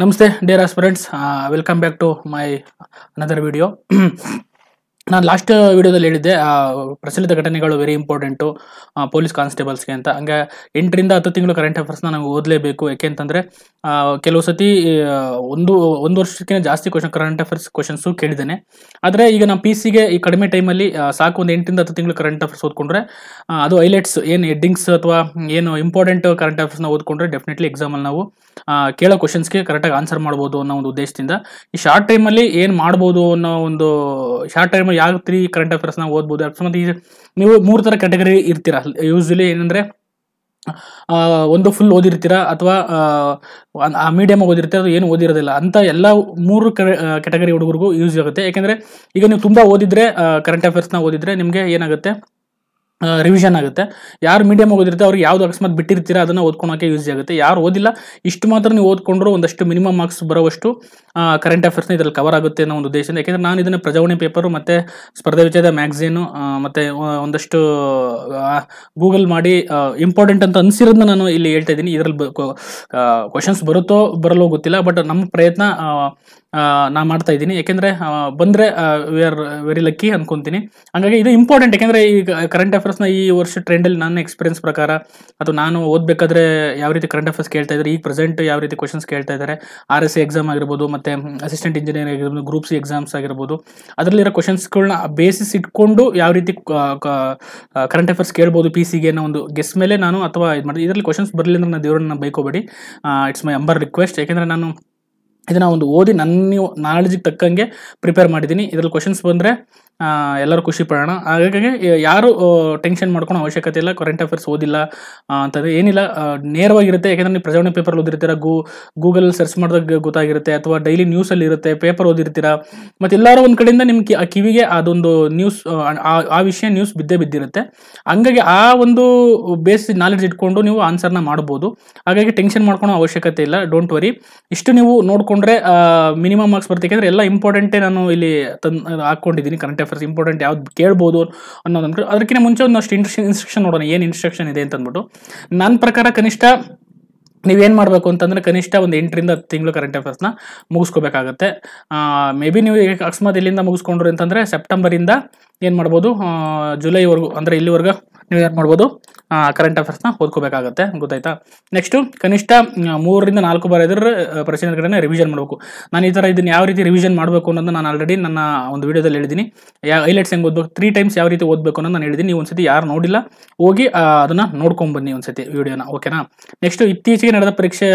Namaste dear aspirants, uh, welcome back to my another video. ನಾನು last ವಿಡಿಯೋದಲ್ಲಿ ಹೇಳಿದ್ದೆ ಪ್ರಚಲಿತ ಘಟನೆಗಳು ವೆರಿ ಇಂಪಾರ್ಟೆಂಟು ಪೊಲೀಸ್ ಕಾನ್ಸ್ಟೇಬಲ್ಸ್ಗೆ ಅಂತ ಹಂಗೆ ಎಂಟರಿಂದ ಹತ್ತು ತಿಂಗಳು ಕರೆಂಟ್ ಅಫೇರ್ಸ್ನ ನಾವು ಓದಲೇಬೇಕು ಯಾಕೆಂತಂದರೆ ಕೆಲವು ಸತಿ ಒಂದು ಒಂದು ವರ್ಷಕ್ಕಿಂತ ಜಾಸ್ತಿ ಕ್ವಶನ್ ಕರೆಂಟ್ ಅಫೇರ್ಸ್ ಕ್ವಶನ್ಸು ಕೇಳಿದ್ದೇನೆ ಆದರೆ ಈಗ ನಮ್ಮ ಪಿ ಸಿಗೆ ಈ ಕಡಿಮೆ ಟೈಮಲ್ಲಿ ಸಾಕು ಒಂದು ಎಂಟರಿಂದ ಹತ್ತು ತಿಂಗಳು ಕರೆಂಟ್ ಅಫೇರ್ಸ್ ಓದ್ಕೊಂಡ್ರೆ ಅದು ಹೈಲೈಟ್ಸ್ ಏನು ಹೆಡ್ಡಿಂಗ್ಸ್ ಅಥವಾ ಏನು ಇಂಪಾರ್ಟೆಂಟ್ ಕರೆಂಟ್ ಅಫೇರ್ಸ್ನ ಓದ್ಕೊಂಡ್ರೆ ಡೆಫಿನೆಟ್ಲಿ ಎಕ್ಸಾಮಲ್ಲಿ ನಾವು ಕೇಳೋ ಕ್ವಶನ್ಸ್ಗೆ ಕರೆಕ್ಟಾಗಿ ಆನ್ಸರ್ ಮಾಡ್ಬೋದು ಅನ್ನೋ ಒಂದು ಉದ್ದೇಶದಿಂದ ಈ ಶಾರ್ಟ್ ಟೈಮಲ್ಲಿ ಏನು ಮಾಡ್ಬೋದು ಅನ್ನೋ ಒಂದು ಶಾರ್ಟ್ ಟೈಮಲ್ಲಿ ಯಾವ ತ್ರೀ ಕರೆಂಟ್ ಅಫೇರ್ಸ್ನ ಓದ್ಬೋದು ಅಕಸ್ಮಾತ್ ಈ ನೀವು ಮೂರು ಥರ ಕ್ಯಾಟಗರಿ ಇರ್ತೀರ ಯೂಸ್ಲಿ ಏನಂದರೆ ಒಂದು ಫುಲ್ ಓದಿರ್ತೀರಾ ಅಥವಾ ಆ ಮೀಡಿಯಮ್ ಓದಿರ್ತೀರ ಅದು ಏನು ಓದಿರೋದಿಲ್ಲ ಅಂತ ಎಲ್ಲ ಮೂರು ಕ್ಯಾಟಗರಿ ಹುಡುಗರಿಗೂ ಯೂಸ್ ಆಗುತ್ತೆ ಯಾಕೆಂದರೆ ಈಗ ನೀವು ತುಂಬ ಓದಿದ್ರೆ ಕರೆಂಟ್ ಅಫೇರ್ಸ್ನ ಓದಿದ್ರೆ ನಿಮಗೆ ಏನಾಗುತ್ತೆ ರಿವಿಷನ್ ಆಗುತ್ತೆ ಯಾರು ಮೀಡಿಯಮ್ ಓದಿರುತ್ತೆ ಅವ್ರಿಗೆ ಯಾವ್ದು ಅಕಸ್ಮಾತ್ ಬಿಟ್ಟಿರ್ತೀರ ಅದನ್ನ ಓದ್ಕೊಳಕ್ಕೆ ಯೂಸ್ ಆಗುತ್ತೆ ಯಾರು ಓದಿಲ್ಲ ಇಷ್ಟು ಮಾತ್ರ ನೀವು ಓದ್ಕೊಂಡ್ರು ಒಂದಷ್ಟು ಮಿನಿಮಮ್ ಮಾರ್ಕ್ಸ್ ಬರೋವಷ್ಟು ಕರೆಂಟ್ ಅಫೇರ್ಸ್ನ ಇದರಲ್ಲಿ ಕವರ್ ಆಗುತ್ತೆ ಅನ್ನೋ ಒಂದು ಉದ್ದೇಶದಿಂದ ಯಾಕೆಂದ್ರೆ ನಾನು ಇದನ್ನ ಪ್ರಜಾವಣೆ ಪೇಪರು ಮತ್ತೆ ಸ್ಪರ್ಧೆ ವಿಚಾರದ ಮ್ಯಾಗ್ಝೀನು ಮತ್ತೆ ಒಂದಷ್ಟು ಗೂಗಲ್ ಮಾಡಿ ಇಂಪಾರ್ಟೆಂಟ್ ಅಂತ ಅನ್ಸಿರೋದನ್ನ ನಾನು ಇಲ್ಲಿ ಹೇಳ್ತಾ ಇದ್ದೀನಿ ಇದರಲ್ಲಿ ಕ್ವಶನ್ಸ್ ಬರುತ್ತೋ ಬರಲ್ಲೋ ಗೊತ್ತಿಲ್ಲ ಬಟ್ ನಮ್ಮ ಪ್ರಯತ್ನ ನಾ ಮಾಡ್ತಾ ಇದ್ದೀನಿ ಯಾಕೆಂದರೆ ಬಂದರೆ ವಿ ಆರ್ ವೆರಿ ಲಕ್ಕಿ ಅಂದ್ಕೊತೀನಿ ಹಾಗಾಗಿ ಇದು ಇಂಪಾರ್ಟೆಂಟ್ ಯಾಕೆಂದರೆ ಈಗ ಕರೆಂಟ್ ಅಫೇರ್ಸ್ನ ಈ ವರ್ಷ ಟ್ರೆಂಡಲ್ಲಿ ನನ್ನ ಎಕ್ಸ್ಪೀರಿಯನ್ಸ್ ಪ್ರಕಾರ ಅಥವಾ ನಾನು ಓದಬೇಕಾದ್ರೆ ಯಾವ ರೀತಿ ಕರೆಂಟ್ ಅಫೇರ್ಸ್ ಕೇಳ್ತಾ ಇದ್ದಾರೆ ಈಗ ಪ್ರೆಸೆಂಟ್ ಯಾವ ರೀತಿ ಕ್ವಶನ್ಸ್ ಕೇಳ್ತಾ ಇದ್ದಾರೆ ಆರ್ ಎಸ್ ಸಿ ಎಕ್ಸಾಮ್ ಆಗಿರ್ಬೋದು ಮತ್ತು ಅಸಿಸ್ಟೆಂಟ್ ಇಂಜಿನಿಯರ್ ಆಗಿರ್ಬೋದು ಗ್ರೂಪ್ ಸಿ ಎಕ್ಸಾಮ್ಸ್ ಆಗಿರ್ಬೋದು ಅದರಲ್ಲಿರೋ ಕ್ವಶನ್ಸ್ಗಳನ್ನ ಬೇಸಿಸ್ ಇಟ್ಕೊಂಡು ಯಾವ ರೀತಿ ಕರೆಂಟ್ ಅಫೇರ್ಸ್ ಕೇಳ್ಬೋದು ಪಿ ಸಿಗೆ ಅನ್ನೋ ಒಂದು ಗೆಸ್ ಮೇಲೆ ನಾನು ಅಥವಾ ಇದು ಮಾಡಿದೆ ಇದರಲ್ಲಿ ಕ್ವಶನ್ಸ್ ಬರಲಿಲ್ಲ ನಾನು ದೇವರನ್ನ ಬೈಕೋಬೇಡಿ ಇಟ್ಸ್ ಮೈ ಅಂಬರ್ ರಿಕ್ವೆಸ್ಟ್ ಯಾಕೆಂದರೆ ನಾನು ಇದನ್ನ ಒಂದು ಓದಿ ನನ್ನ ನಾಲೆಜ್ಗೆ ತಕ್ಕಂಗೆ ಪ್ರಿಪೇರ್ ಮಾಡಿದ್ದೀನಿ ಇದ್ರಲ್ಲಿ ಕ್ವಶನ್ಸ್ ಬಂದರೆ ಎಲ್ಲರೂ ಖುಷಿ ಪಡೋಣ ಹಾಗಾಗಿ ಯಾರು ಟೆನ್ಷನ್ ಮಾಡ್ಕೊಳೋ ಅವಶ್ಯಕತೆ ಇಲ್ಲ ಕರೆಂಟ್ ಅಫೇರ್ಸ್ ಓದಿಲ್ಲ ಅಂತಂದರೆ ಏನಿಲ್ಲ ನೇರವಾಗಿರುತ್ತೆ ಯಾಕಂದ್ರೆ ನೀವು ಪ್ರಜಾವಣೆ ಪೇಪರ್ ಓದಿರ್ತೀರ ಗೂ ಗೂಗಲ್ ಸರ್ಚ್ ಮಾಡಿದಾಗ ಗೊತ್ತಾಗಿರುತ್ತೆ ಅಥವಾ ಡೈಲಿ ನ್ಯೂಸಲ್ಲಿ ಇರುತ್ತೆ ಪೇಪರ್ ಓದಿರ್ತೀರ ಮತ್ತೆ ಎಲ್ಲರೂ ಒಂದು ಕಡೆಯಿಂದ ನಿಮ್ಗೆ ಆ ಕಿವಿಗೆ ಅದೊಂದು ನ್ಯೂಸ್ ಆ ವಿಷಯ ನ್ಯೂಸ್ ಬಿದ್ದೇ ಬಿದ್ದಿರುತ್ತೆ ಹಂಗಾಗಿ ಆ ಒಂದು ಬೇಸ್ ನಾಲೆಡ್ಜ್ ಇಟ್ಕೊಂಡು ನೀವು ಆನ್ಸರ್ನ ಮಾಡ್ಬೋದು ಹಾಗಾಗಿ ಟೆನ್ಷನ್ ಮಾಡ್ಕೊಳೋ ಅವಶ್ಯಕತೆ ಇಲ್ಲ ಡೋಂಟ್ ವರಿ ಇಷ್ಟು ನೀವು ನೋಡಿಕೊಂಡ್ರೆ ಮಿನಿಮಮ್ ಮಾರ್ಕ್ಸ್ ಬರ್ತೀಕೆಂದ್ರೆ ಎಲ್ಲ ಇಂಪಾರ್ಟೆಂಟೇ ನಾನು ಇಲ್ಲಿ ತಂದು ಹಾಕ್ಕೊಂಡಿದ್ದೀನಿ ಕರೆಂಟ್ ಅಫೇರ್ಸ್ ಇಂಪಾರ್ಟೆಂಟ್ ಯಾವ್ದು ಕೇಳ್ಬೋದು ಅನ್ನೋದು ಅದಕ್ಕಿಂತ ಮುಂಚೆ ಒಂದಷ್ಟು ಅಷ್ಟು ಇನ್ಸ್ಟ್ರಕ್ಷನ್ ಇನ್ಸ್ಟ್ರಕ್ಷನ್ ನೋಡೋಣ ಏನು ಇನ್ಸ್ಟ್ರಕ್ಷನ್ ಇದೆ ಅಂತ ಅಂದ್ಬಿಟ್ಟು ನನ್ನ ಪ್ರಕಾರ ಕನಿಷ್ಠ ನೀವೇನು ಮಾಡಬೇಕು ಅಂತಂದರೆ ಕನಿಷ್ಠ ಒಂದು ಎಂಟರಿಂದ ಹತ್ತು ತಿಂಗಳು ಕರೆಂಟ್ ಅಫೇರ್ಸ್ನ ಮುಗಿಸ್ಕೋಬೇಕಾಗತ್ತೆ ಮೇ ಬಿ ನೀವು ಅಕಸ್ಮಾತ್ ಇಲ್ಲಿಂದ ಮುಗಿಸ್ಕೊಂಡ್ರು ಅಂತಂದರೆ ಸೆಪ್ಟೆಂಬರಿಂದ ಏನು ಮಾಡ್ಬೋದು ಜುಲೈವರೆಗೂ ಅಂದರೆ ಇಲ್ಲಿವರೆಗೂ ನೀವು ಏನು ಮಾಡ್ಬೋದು ಕರೆಂಟ್ ಅಫೇರ್ಸ್ನ ಓದ್ಕೋಬೇಕಾಗುತ್ತೆ ಗೊತ್ತಾಯ್ತಾ ನೆಕ್ಸ್ಟು ಕನಿಷ್ಠ ಮೂರರಿಂದ ನಾಲ್ಕು ಬಾರಿ ಇದ್ರೆ ಪ್ರಶ್ನೆಗಳನ್ನ ರಿವಿಷನ್ ಮಾಡಬೇಕು ನಾನು ಈ ಥರ ಇದನ್ನು ಯಾವ ರೀತಿ ರಿವಿಷನ್ ಮಾಡಬೇಕು ಅನ್ನೋದು ನಾನು ಆಲ್ರೆಡಿ ನನ್ನ ಒಂದು ವಿಡಿಯೋದಲ್ಲಿ ಹೇಳಿದ್ದೀನಿ ಯಾ ಹೈಲೈಟ್ಸ್ ಹೆಂಗೆ ಓದಬೇಕು ತ್ರೀ ಟೈಮ್ಸ್ ಯಾವ ರೀತಿ ಓದಬೇಕು ಅನ್ನೋದು ನಾನು ಹೇಳಿದ್ದೀನಿ ನೀವು ಒಂದ್ಸತಿ ಯಾರು ನೋಡಿಲ್ಲ ಹೋಗಿ ಅದನ್ನು ನೋಡ್ಕೊಂಬನ್ನಿ ಒಂದ್ಸತಿ ವಿಡಿಯೋನ ಓಕೆನಾ ನೆಕ್ಸ್ಟು ಇತ್ತೀಚೆಗೆ ನಡೆದ ಪರೀಕ್ಷೆ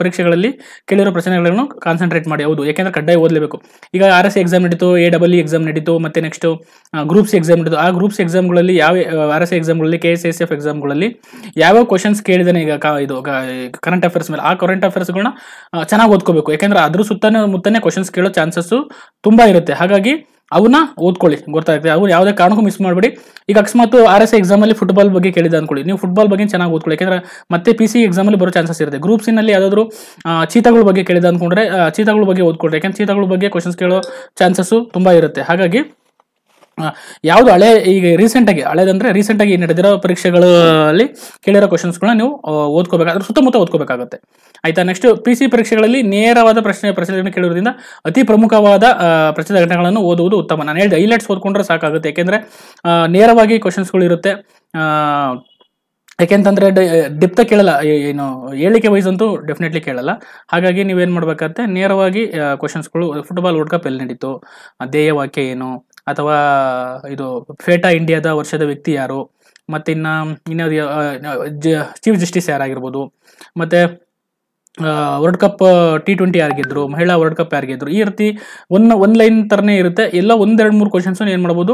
ಪರೀಕ್ಷೆಗಳಲ್ಲಿ ಕೇಳಿರೋ ಪ್ರಶ್ನೆಗಳನ್ನು ಕಾನ್ಸಂಟ್ರೇಟ್ ಮಾಡಿ ಹೌದು ಯಾಕೆಂದರೆ ಕಡ್ಡಾಯ ಓದಲೇಬೇಕು ಈಗ ಆರ್ ಎಸ್ ಎಕ್ಸಾಮ್ ನಡೀತು ಎ ಡಬಲ್ ಇ ಎಕ್ಸಾಮ್ ನಡೀತು ಮತ್ತು ನೆಕ್ಸ್ಟು ಗ್ರೂಪ್ಸ್ ಎಕ್ಸಾಮ್ ಇಡೋದು ಆ ಗ್ರೂಪ್ಸ್ ಎಕ್ಸಾಮ್ಗಳಲ್ಲಿ ಯಾವ ಆರ್ ಎಸ್ ಎಕ್ಸಾಮ್ಗಳಲ್ಲಿ ಕೆ ಎಸ್ ಎಸ್ ಎಫ್ ಎಕ್ಸಾಮ್ಗಳಲ್ಲಿ ಯಾವ ಕ್ವಶನ್ಸ್ ಕೇಳಿದಾನೆ ಈಗ ಇದು ಕರೆಂಟ್ ಅಫೇರ್ಸ್ ಮೇಲೆ ಆ ಕರೆಂಟ್ ಅಫೇರ್ಸ್ಗಳನ್ನ ಚೆನ್ನಾಗಿ ಓದ್ಕೋಬೇಕು ಯಾಕೆಂದ್ರೆ ಅದ್ರ ಸುತ್ತನೇ ಮುತ್ತನೇ ಕ್ವಶನ್ಸ್ ಕೇಳೋ ಚಾನ್ಸಸ್ಸು ತುಂಬ ಇರುತ್ತೆ ಹಾಗಾಗಿ ಅವನ್ನ ಓದ್ಕೊಳ್ಳಿ ಗೊತ್ತಾಗುತ್ತೆ ಅವ್ರು ಯಾವುದೇ ಕಾರಣಕ್ಕೂ ಮಿಸ್ ಮಾಡಬೇಡಿ ಈಗ ಅಕಸ್ಮಾತ್ ಆರ್ ಎಸ್ ಎಕ್ಸಾಮಲ್ಲಿ ಫುಟ್ಬಾಲ್ ಬಗ್ಗೆ ಕೇಳಿದ ಅನ್ಕೊಳ್ಳಿ ನೀವು ಫುಟ್ಬಾಲ್ ಬಗ್ಗೆ ಚೆನ್ನಾಗಿ ಓದ್ಕೊಳ್ಳಿ ಯಾಕಂದ್ರೆ ಮತ್ತೆ ಪಿ ಸಿ ಎಕ್ಸಾಮಲ್ಲಿ ಬರೋ ಚಾನ್ಸಸ್ ಇರುತ್ತೆ ಗ್ರೂಪ್ ನಲ್ಲಿ ಯಾವುದಾದ್ರು ಚೀತಗಳ ಬಗ್ಗೆ ಕೇಳಿದ ಅಂದ್ಕೊಂಡ್ರೆ ಚೀತಗಳ ಬಗ್ಗೆ ಓದ್ಕೊಳ್ಳಿ ಯಾಕಂದ್ರೆ ಚೀತಗಳ ಬಗ್ಗೆ ಕ್ವಶನ್ಸ್ ಕೇಳೋ ಚಾನ್ಸಸ್ಸು ತುಂಬ ಇರುತ್ತೆ ಹಾಗಾಗಿ ಯಾವುದು ಹಳೆ ಈಗ ರೀಸೆಂಟಾಗಿ ಹಳೆದಂದ್ರೆ ರೀಸೆಂಟಾಗಿ ನಡೆದಿರೋ ಪರೀಕ್ಷೆಗಳಲ್ಲಿ ಕೇಳಿರೋ ಕ್ವಶನ್ಸ್ಗಳನ್ನ ನೀವು ಓದ್ಕೋಬೇಕಾದ್ರೆ ಸುತ್ತಮುತ್ತ ಓದ್ಕೋಬೇಕಾಗುತ್ತೆ ಆಯ್ತಾ ನೆಕ್ಸ್ಟ್ ಪಿ ಸಿ ಪರೀಕ್ಷೆಗಳಲ್ಲಿ ನೇರವಾದ ಪ್ರಶ್ನೆ ಪ್ರಶ್ನೆಗಳನ್ನು ಕೇಳೋದ್ರಿಂದ ಅತಿ ಪ್ರಮುಖವಾದ ಪ್ರಶ್ನೆ ಘಟನೆಗಳನ್ನು ಓದುವುದು ಉತ್ತಮ ನಾನು ಹೇಳಿದೆ ಐಲೆಟ್ಸ್ ಓದ್ಕೊಂಡ್ರೆ ಸಾಕಾಗುತ್ತೆ ಯಾಕೆಂದರೆ ನೇರವಾಗಿ ಕ್ವಶನ್ಸ್ಗಳು ಇರುತ್ತೆ ಯಾಕೆಂತಂದರೆ ಡಿಪ್ತ ಕೇಳಲ್ಲ ಏನು ಹೇಳಿಕೆ ವೈಸ್ ಅಂತೂ ಡೆಫಿನೆಟ್ಲಿ ಕೇಳಲ್ಲ ಹಾಗಾಗಿ ನೀವೇನು ಮಾಡಬೇಕಾಗತ್ತೆ ನೇರವಾಗಿ ಕ್ವಶನ್ಸ್ಗಳು ಫುಟ್ಬಾಲ್ ವರ್ಲ್ಡ್ ಕಪ್ ಎಲ್ಲಿ ನಡೀತು ವಾಕ್ಯ ಏನು ಅಥವಾ ಇದು ಫೇಟಾ ಇಂಡಿಯಾದ ವರ್ಷದ ವ್ಯಕ್ತಿ ಯಾರು ಮತ್ತು ಇನ್ನು ಇನ್ನ ಚೀಫ್ ಜಸ್ಟಿಸ್ ಯಾರಾಗಿರ್ಬೋದು ಮತ್ತು ವರ್ಲ್ಡ್ ಕಪ್ ಟಿ ಟ್ವೆಂಟಿ ಯಾರಿಗಿದ್ರು ಮಹಿಳಾ ವರ್ಲ್ಡ್ ಕಪ್ ಯಾರಿಗಿದ್ರು ಈ ರೀತಿ ಒನ್ ಒನ್ ಲೈನ್ ಥರನೇ ಇರುತ್ತೆ ಎಲ್ಲ ಒಂದೆರಡು ಮೂರು ಕ್ವಶನ್ಸ್ ಏನು ಮಾಡ್ಬೋದು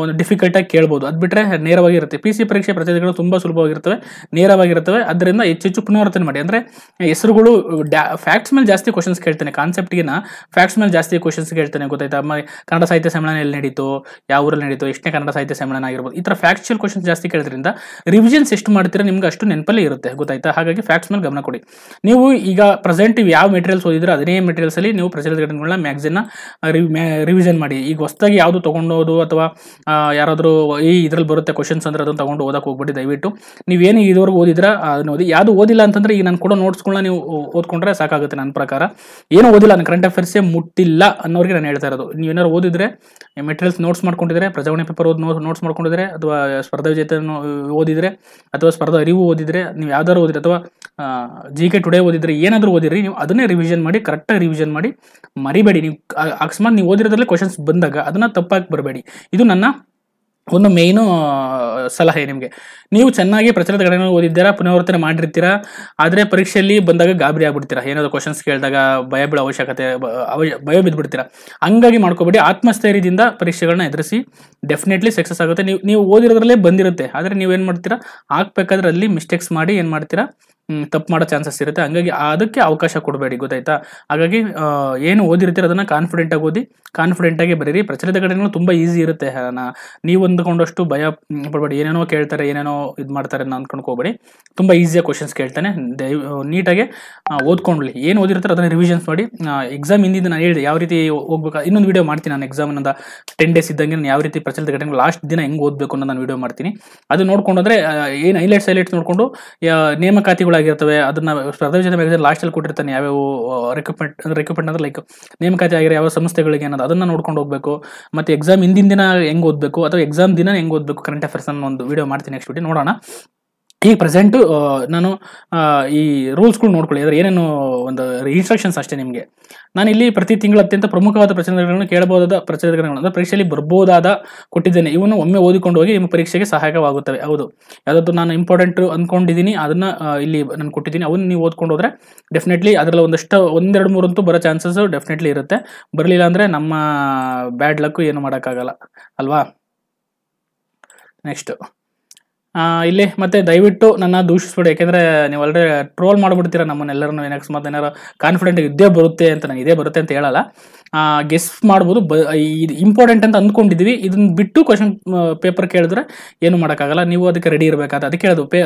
ಒಂದು ಡಿಫಿಕಲ್ಟಾಗಿ ಕೇಳ್ಬೋದು ಅದು ಬಿಟ್ಟರೆ ನೇರವಾಗಿ ಇರುತ್ತೆ ಪಿ ಸಿ ಪರೀಕ್ಷೆ ಪ್ರತಿಗಳು ತುಂಬ ಸುಲಭವಾಗಿರ್ತವೆ ನೇರವಾಗಿರುತ್ತವೆ ಅದರಿಂದ ಹೆಚ್ಚೆಚ್ಚು ಪುನರ್ವರ್ತನೆ ಮಾಡಿ ಅಂದರೆ ಹೆಸರುಗಳು ಡ್ಯಾ ಫ್ಯಾಕ್ಟ್ಸ್ ಮೇಲೆ ಜಾಸ್ತಿ ಕ್ವಶನ್ಸ್ ಕೇಳ್ತೇನೆ ಕಾನ್ಸೆಪ್ಟ್ಗಿನ ಫ್ಯಾಕ್ಟ್ಸ್ ಮೇಲೆ ಜಾಸ್ತಿ ಕ್ವಶನ್ಸ್ ಕೇಳ್ತೇನೆ ಗೊತ್ತಾಯ್ತಾ ಕನ್ನಡ ಸಾಹಿತ್ಯ ಸಮ್ಮೇಳನ ಎಲ್ಲಿ ನಡೀತು ಯಾವ ಊರಲ್ಲಿ ನಡೀತು ಎಷ್ಟನೇ ಕನ್ನಡ ಸಾಹಿತ್ಯ ಸಮ್ಮೇಳನ ಆಗಿರ್ಬೋದು ಈ ಥರ ಫ್ಯಾಕ್ಚುಯಲ್ ಕ್ವಶನ್ಸ್ ಜಾಸ್ತಿ ಕೇಳೋದ್ರಿಂದ ರಿವಿಷನ್ಸ್ ಎಷ್ಟು ಮಾಡ್ತೀರಾ ನಿಮ್ಗೆ ಅಷ್ಟು ನೆನಪಲ್ಲಿ ಇರುತ್ತೆ ಗೊತ್ತಾಯ್ತಾ ಹಾಗಾಗಿ ಫ್ಯಾಕ್ಟ್ಸ್ ಮೇಲೆ ಗಮನ ಕೊಡಿ ನೀವು ನೀವು ಈಗ ಪ್ರೆಸೆಂಟ್ ಯಾವ ಮೆಟೀರಿಯಲ್ಸ್ ಓದಿದ್ರೆ ಅದನ್ನೇ ಅಲ್ಲಿ ನೀವು ಪ್ರಚಲಿತ ಘಟನೆಗಳನ್ನ ಮ್ಯಾಗ್ಝಿನ್ನ ರಿವಿಷನ್ ಮಾಡಿ ಈಗ ಹೊಸದಾಗಿ ಯಾವುದು ತೊಗೊಂಡೋದು ಅಥವಾ ಯಾರಾದರೂ ಈ ಇದ್ರಲ್ಲಿ ಬರುತ್ತೆ ಕ್ವಶನ್ಸ್ ಅಂದರೆ ಅದನ್ನು ತೊಗೊಂಡು ಓದಕ್ಕೆ ಹೋಗ್ಬಿಟ್ಟು ದಯವಿಟ್ಟು ನೀವೇನು ಇದುವರೆಗೂ ಓದಿದ್ರೆ ಅದನ್ನ ಓದಿ ಯಾವುದು ಓದಿಲ್ಲ ಅಂತಂದರೆ ಈಗ ನಾನು ಕೂಡ ನೋಟ್ಸ್ಗಳನ್ನ ನೀವು ಓದ್ಕೊಂಡ್ರೆ ಸಾಕಾಗುತ್ತೆ ನನ್ನ ಪ್ರಕಾರ ಏನೂ ಓದಿಲ್ಲ ನಾನು ಕರೆಂಟ್ ಅಫೇರ್ಸೇ ಮುಟ್ಟಿಲ್ಲ ಅನ್ನೋರಿಗೆ ನಾನು ಹೇಳ್ತಾ ಇರೋದು ನೀವು ಏನಾದ್ರು ಓದಿದ್ರೆ ಮೆಟೀರಿಯಲ್ಸ್ ನೋಟ್ಸ್ ಮಾಡ್ಕೊಂಡಿದ್ರೆ ಪ್ರಜಾವಣೆ ಪೇಪರ್ ಓದಿ ನೋಟ್ಸ್ ಮಾಡ್ಕೊಂಡಿದ್ರೆ ಅಥವಾ ಸ್ಪರ್ಧಾ ವಿಜೇತ ಓದಿದ್ರೆ ಅಥವಾ ಸ್ಪರ್ಧಾ ಅರಿವು ಓದಿದ್ರೆ ನೀವು ಯಾವ್ದಾದ್ರು ಓದಿದ್ರೆ ಅಥವಾ ಜಿ ಕೆ ಟುಡೇ ಓದಿದ್ರೆ ಏನಾದರೂ ಓದಿರಿ ನೀವು ಅದನ್ನೇ ರಿವಿಷನ್ ಮಾಡಿ ಕರೆಕ್ಟಾಗಿ ರಿವಿಷನ್ ಮಾಡಿ ಮರಿಬೇಡಿ ನೀವು ಅಕಸ್ಮಾತ್ ನೀವು ಓದಿರೋದ್ರಲ್ಲಿ ಕ್ವಶನ್ಸ್ ಬಂದಾಗ ಅದನ್ನು ತಪ್ಪಾಗಿ ಬರಬೇಡಿ ಇದು ನನ್ನ ಒಂದು ಮೇಯ್ನು ಸಲಹೆ ನಿಮಗೆ ನೀವು ಚೆನ್ನಾಗಿ ಪ್ರಚಲಿತ ಘಟನೆ ಓದಿದ್ದೀರಾ ಪುನರ್ವರ್ತನೆ ಮಾಡಿರ್ತೀರಾ ಆದರೆ ಪರೀಕ್ಷೆಯಲ್ಲಿ ಬಂದಾಗ ಗಾಬರಿ ಆಗ್ಬಿಡ್ತೀರಾ ಏನಾದರೂ ಕ್ವಶನ್ಸ್ ಕೇಳಿದಾಗ ಭಯ ಬೀಳೋ ಅವಶ್ಯಕತೆ ಭಯ ಬಿದ್ದುಬಿಡ್ತೀರಾ ಹಂಗಾಗಿ ಮಾಡ್ಕೋಬೇಡಿ ಆತ್ಮಸ್ಥೈರ್ಯದಿಂದ ಪರೀಕ್ಷೆಗಳನ್ನ ಎದುರಿಸಿ ಡೆಫಿನೆಟ್ಲಿ ಸಕ್ಸಸ್ ಆಗುತ್ತೆ ನೀವು ನೀವು ಓದಿರೋದ್ರಲ್ಲೇ ಬಂದಿರುತ್ತೆ ಆದರೆ ನೀವೇನು ಮಾಡ್ತೀರಾ ಹಾಕ್ಬೇಕಾದ್ರೆ ಅಲ್ಲಿ ಮಿಸ್ಟೇಕ್ಸ್ ಮಾಡಿ ಏನು ಮಾಡ್ತೀರಾ ತಪ್ಪು ಮಾಡೋ ಚಾನ್ಸಸ್ ಇರುತ್ತೆ ಹಂಗಾಗಿ ಅದಕ್ಕೆ ಅವಕಾಶ ಕೊಡಬೇಡಿ ಗೊತ್ತಾಯ್ತಾ ಹಾಗಾಗಿ ಏನು ಓದಿರ್ತೀರ ಅದನ್ನು ಕಾನ್ಫಿಡೆಂಟಾಗಿ ಓದಿ ಆಗಿ ಬರೀರಿ ಪ್ರಚಲಿತ ಘಟನೆಗಳು ತುಂಬ ಈಸಿ ಇರುತ್ತೆ ನೀವು ಅಂದ್ಕೊಂಡಷ್ಟು ಭಯ ಪಡಬೇಡಿ ಏನೇನೋ ಕೇಳ್ತಾರೆ ಏನೇನೋ ಇದು ಮಾಡ್ತಾರೆ ಅಂತ ಅಂದ್ಕೊಂಡು ಹೋಗ್ಬೇಡಿ ತುಂಬ ಈಸಿಯಾಗಿ ಕ್ವಶನ್ಸ್ ಕೇಳ್ತಾನೆ ದಯ ನೀಟಾಗಿ ಓದ್ಕೊಂಡ್ಲಿ ಏನು ಓದಿರ್ತಾರೆ ಅದನ್ನ ರಿವಿಷನ್ಸ್ ಮಾಡಿ ಎಕ್ಸಾಮ್ ಹಿಂದಿಂದ ನಾನು ಹೇಳಿದೆ ಯಾವ ರೀತಿ ಹೋಗ್ಬೇಕು ಇನ್ನೊಂದು ವೀಡಿಯೋ ಮಾಡ್ತೀನಿ ನಾನು ಎಕ್ಸಾಮಿನಿಂದ ಟೆನ್ ಡೇಸ್ ಇದ್ದಂಗೆ ನಾನು ಯಾವ ರೀತಿ ಪ್ರಚಲಿತ ಘಟನೆಗಳು ಲಾಸ್ಟ್ ದಿನ ಹೆಂಗೆ ಓದಬೇಕು ಅನ್ನೋ ನಾನು ವೀಡಿಯೋ ಮಾಡ್ತೀನಿ ಅದು ನೋಡ್ಕೊಂಡ್ರೆ ಏನು ಹೈಲೈಟ್ಸ್ ಹೈಲೈಟ್ಸ್ ನೋಡಿಕೊಂಡು ನೇಮಕಾತಿಗಳು ಆಗಿರ್ತವೆ ಅದನ್ನ ಸ್ಪರ್ಧೆ ವಿಜೇತ ಲಾಸ್ಟಲ್ಲಿ ಕೊಟ್ಟಿರ್ತಾನೆ ಯಾವ್ಯಾವ ರಿಕ್ರೂಟ್ಮೆಂಟ್ ಅಂದ್ರೆ ರಿಕ್ರೂಟ್ಮೆಂಟ್ ಅಂದ್ರೆ ಲೈಕ್ ನೇಮಕಾತಿ ಆಗಿರೋ ಯಾವ ಸಂಸ್ಥೆಗಳಿಗೆ ಅನ್ನೋದು ಅದನ್ನ ನೋಡ್ಕೊಂಡು ಹೋಗ್ಬೇಕು ಮತ್ತೆ ಎಕ್ಸಾಮ್ ಹಿಂದಿನ ದಿನ ಹೆಂಗ್ ಓದ್ಬೇಕು ಅಥವಾ ಎಕ್ಸಾಮ್ ದಿನ ಹೆಂಗ್ ಓದಬೇಕು ಕರೆಂಟ್ ಅಫೇರ್ಸ್ ಅನ್ನೋ ಒಂದು ವಿಡಿಯೋ ಮಾಡ್ತೀನಿ ನೆಕ್ಸ್ಟ್ ವಿಡಿಯೋ ನೋಡೋಣ ಈಗ ಪ್ರೆಸೆಂಟ್ ನಾನು ಈ ರೂಲ್ಸ್ಗಳು ನೋಡ್ಕೊಳ್ಳಿ ಅಂದರೆ ಏನೇನು ಒಂದು ಇನ್ಸ್ಟ್ರಕ್ಷನ್ಸ್ ಅಷ್ಟೇ ನಿಮಗೆ ನಾನು ಇಲ್ಲಿ ಪ್ರತಿ ತಿಂಗಳು ಅತ್ಯಂತ ಪ್ರಮುಖವಾದ ಪ್ರಚೋದನೆಗಳನ್ನು ಕೇಳಬಹುದಾದ ಪ್ರಚೋದನೆಗಳನ್ನು ಪರೀಕ್ಷೆಯಲ್ಲಿ ಬರ್ಬೋದಾದ ಕೊಟ್ಟಿದ್ದೇನೆ ಇವನ್ನು ಒಮ್ಮೆ ಓದಿಕೊಂಡು ಹೋಗಿ ನಿಮ್ಮ ಪರೀಕ್ಷೆಗೆ ಸಹಾಯಕವಾಗುತ್ತವೆ ಹೌದು ಯಾವುದಾದ್ರು ನಾನು ಇಂಪಾರ್ಟೆಂಟ್ ಅಂದ್ಕೊಂಡಿದ್ದೀನಿ ಅದನ್ನು ಇಲ್ಲಿ ನಾನು ಕೊಟ್ಟಿದ್ದೀನಿ ಅವನ್ನ ನೀವು ಓದ್ಕೊಂಡು ಹೋದರೆ ಡೆಫಿನೆಟ್ಲಿ ಅದರಲ್ಲಿ ಒಂದಷ್ಟು ಒಂದೆರಡು ಮೂರಂತೂ ಬರೋ ಚಾನ್ಸಸ್ ಡೆಫಿನೆಟ್ಲಿ ಇರುತ್ತೆ ಬರಲಿಲ್ಲ ಅಂದರೆ ನಮ್ಮ ಬ್ಯಾಡ್ ಲಕ್ಕು ಏನು ಮಾಡೋಕ್ಕಾಗಲ್ಲ ಅಲ್ವಾ ನೆಕ್ಸ್ಟ್ ಇಲ್ಲಿ ಮತ್ತೆ ದಯವಿಟ್ಟು ನನ್ನ ದೂಷಿಸ್ಬಿಡಿ ಯಾಕಂದ್ರೆ ನೀವು ಆಲ್ರೆಡಿ ಟ್ರೋಲ್ ಮಾಡ್ಬಿಡ್ತೀರ ನಮ್ಮನ್ನೆಲ್ಲರನ್ನು ಏನಕ್ಕೆ ಮತ್ತೆ ಏನಾರು ಕಾನ್ಫಿಡೆಂಟ್ ಇದ್ದೇ ಬರುತ್ತೆ ಅಂತ ನನಗೆ ಇದೇ ಬರುತ್ತೆ ಅಂತ ಹೇಳಲ್ಲ ಗೆಸ್ ಮಾಡ್ಬೋದು ಬ ಇದು ಇಂಪಾರ್ಟೆಂಟ್ ಅಂತ ಅಂದ್ಕೊಂಡಿದ್ವಿ ಇದನ್ನ ಬಿಟ್ಟು ಕ್ವಶನ್ ಪೇಪರ್ ಕೇಳಿದ್ರೆ ಏನು ಮಾಡೋಕ್ಕಾಗಲ್ಲ ನೀವು ಅದಕ್ಕೆ ರೆಡಿ ಇರಬೇಕಾದ ಅದಕ್ಕೆ ಹೇಳೋದು ಪೇ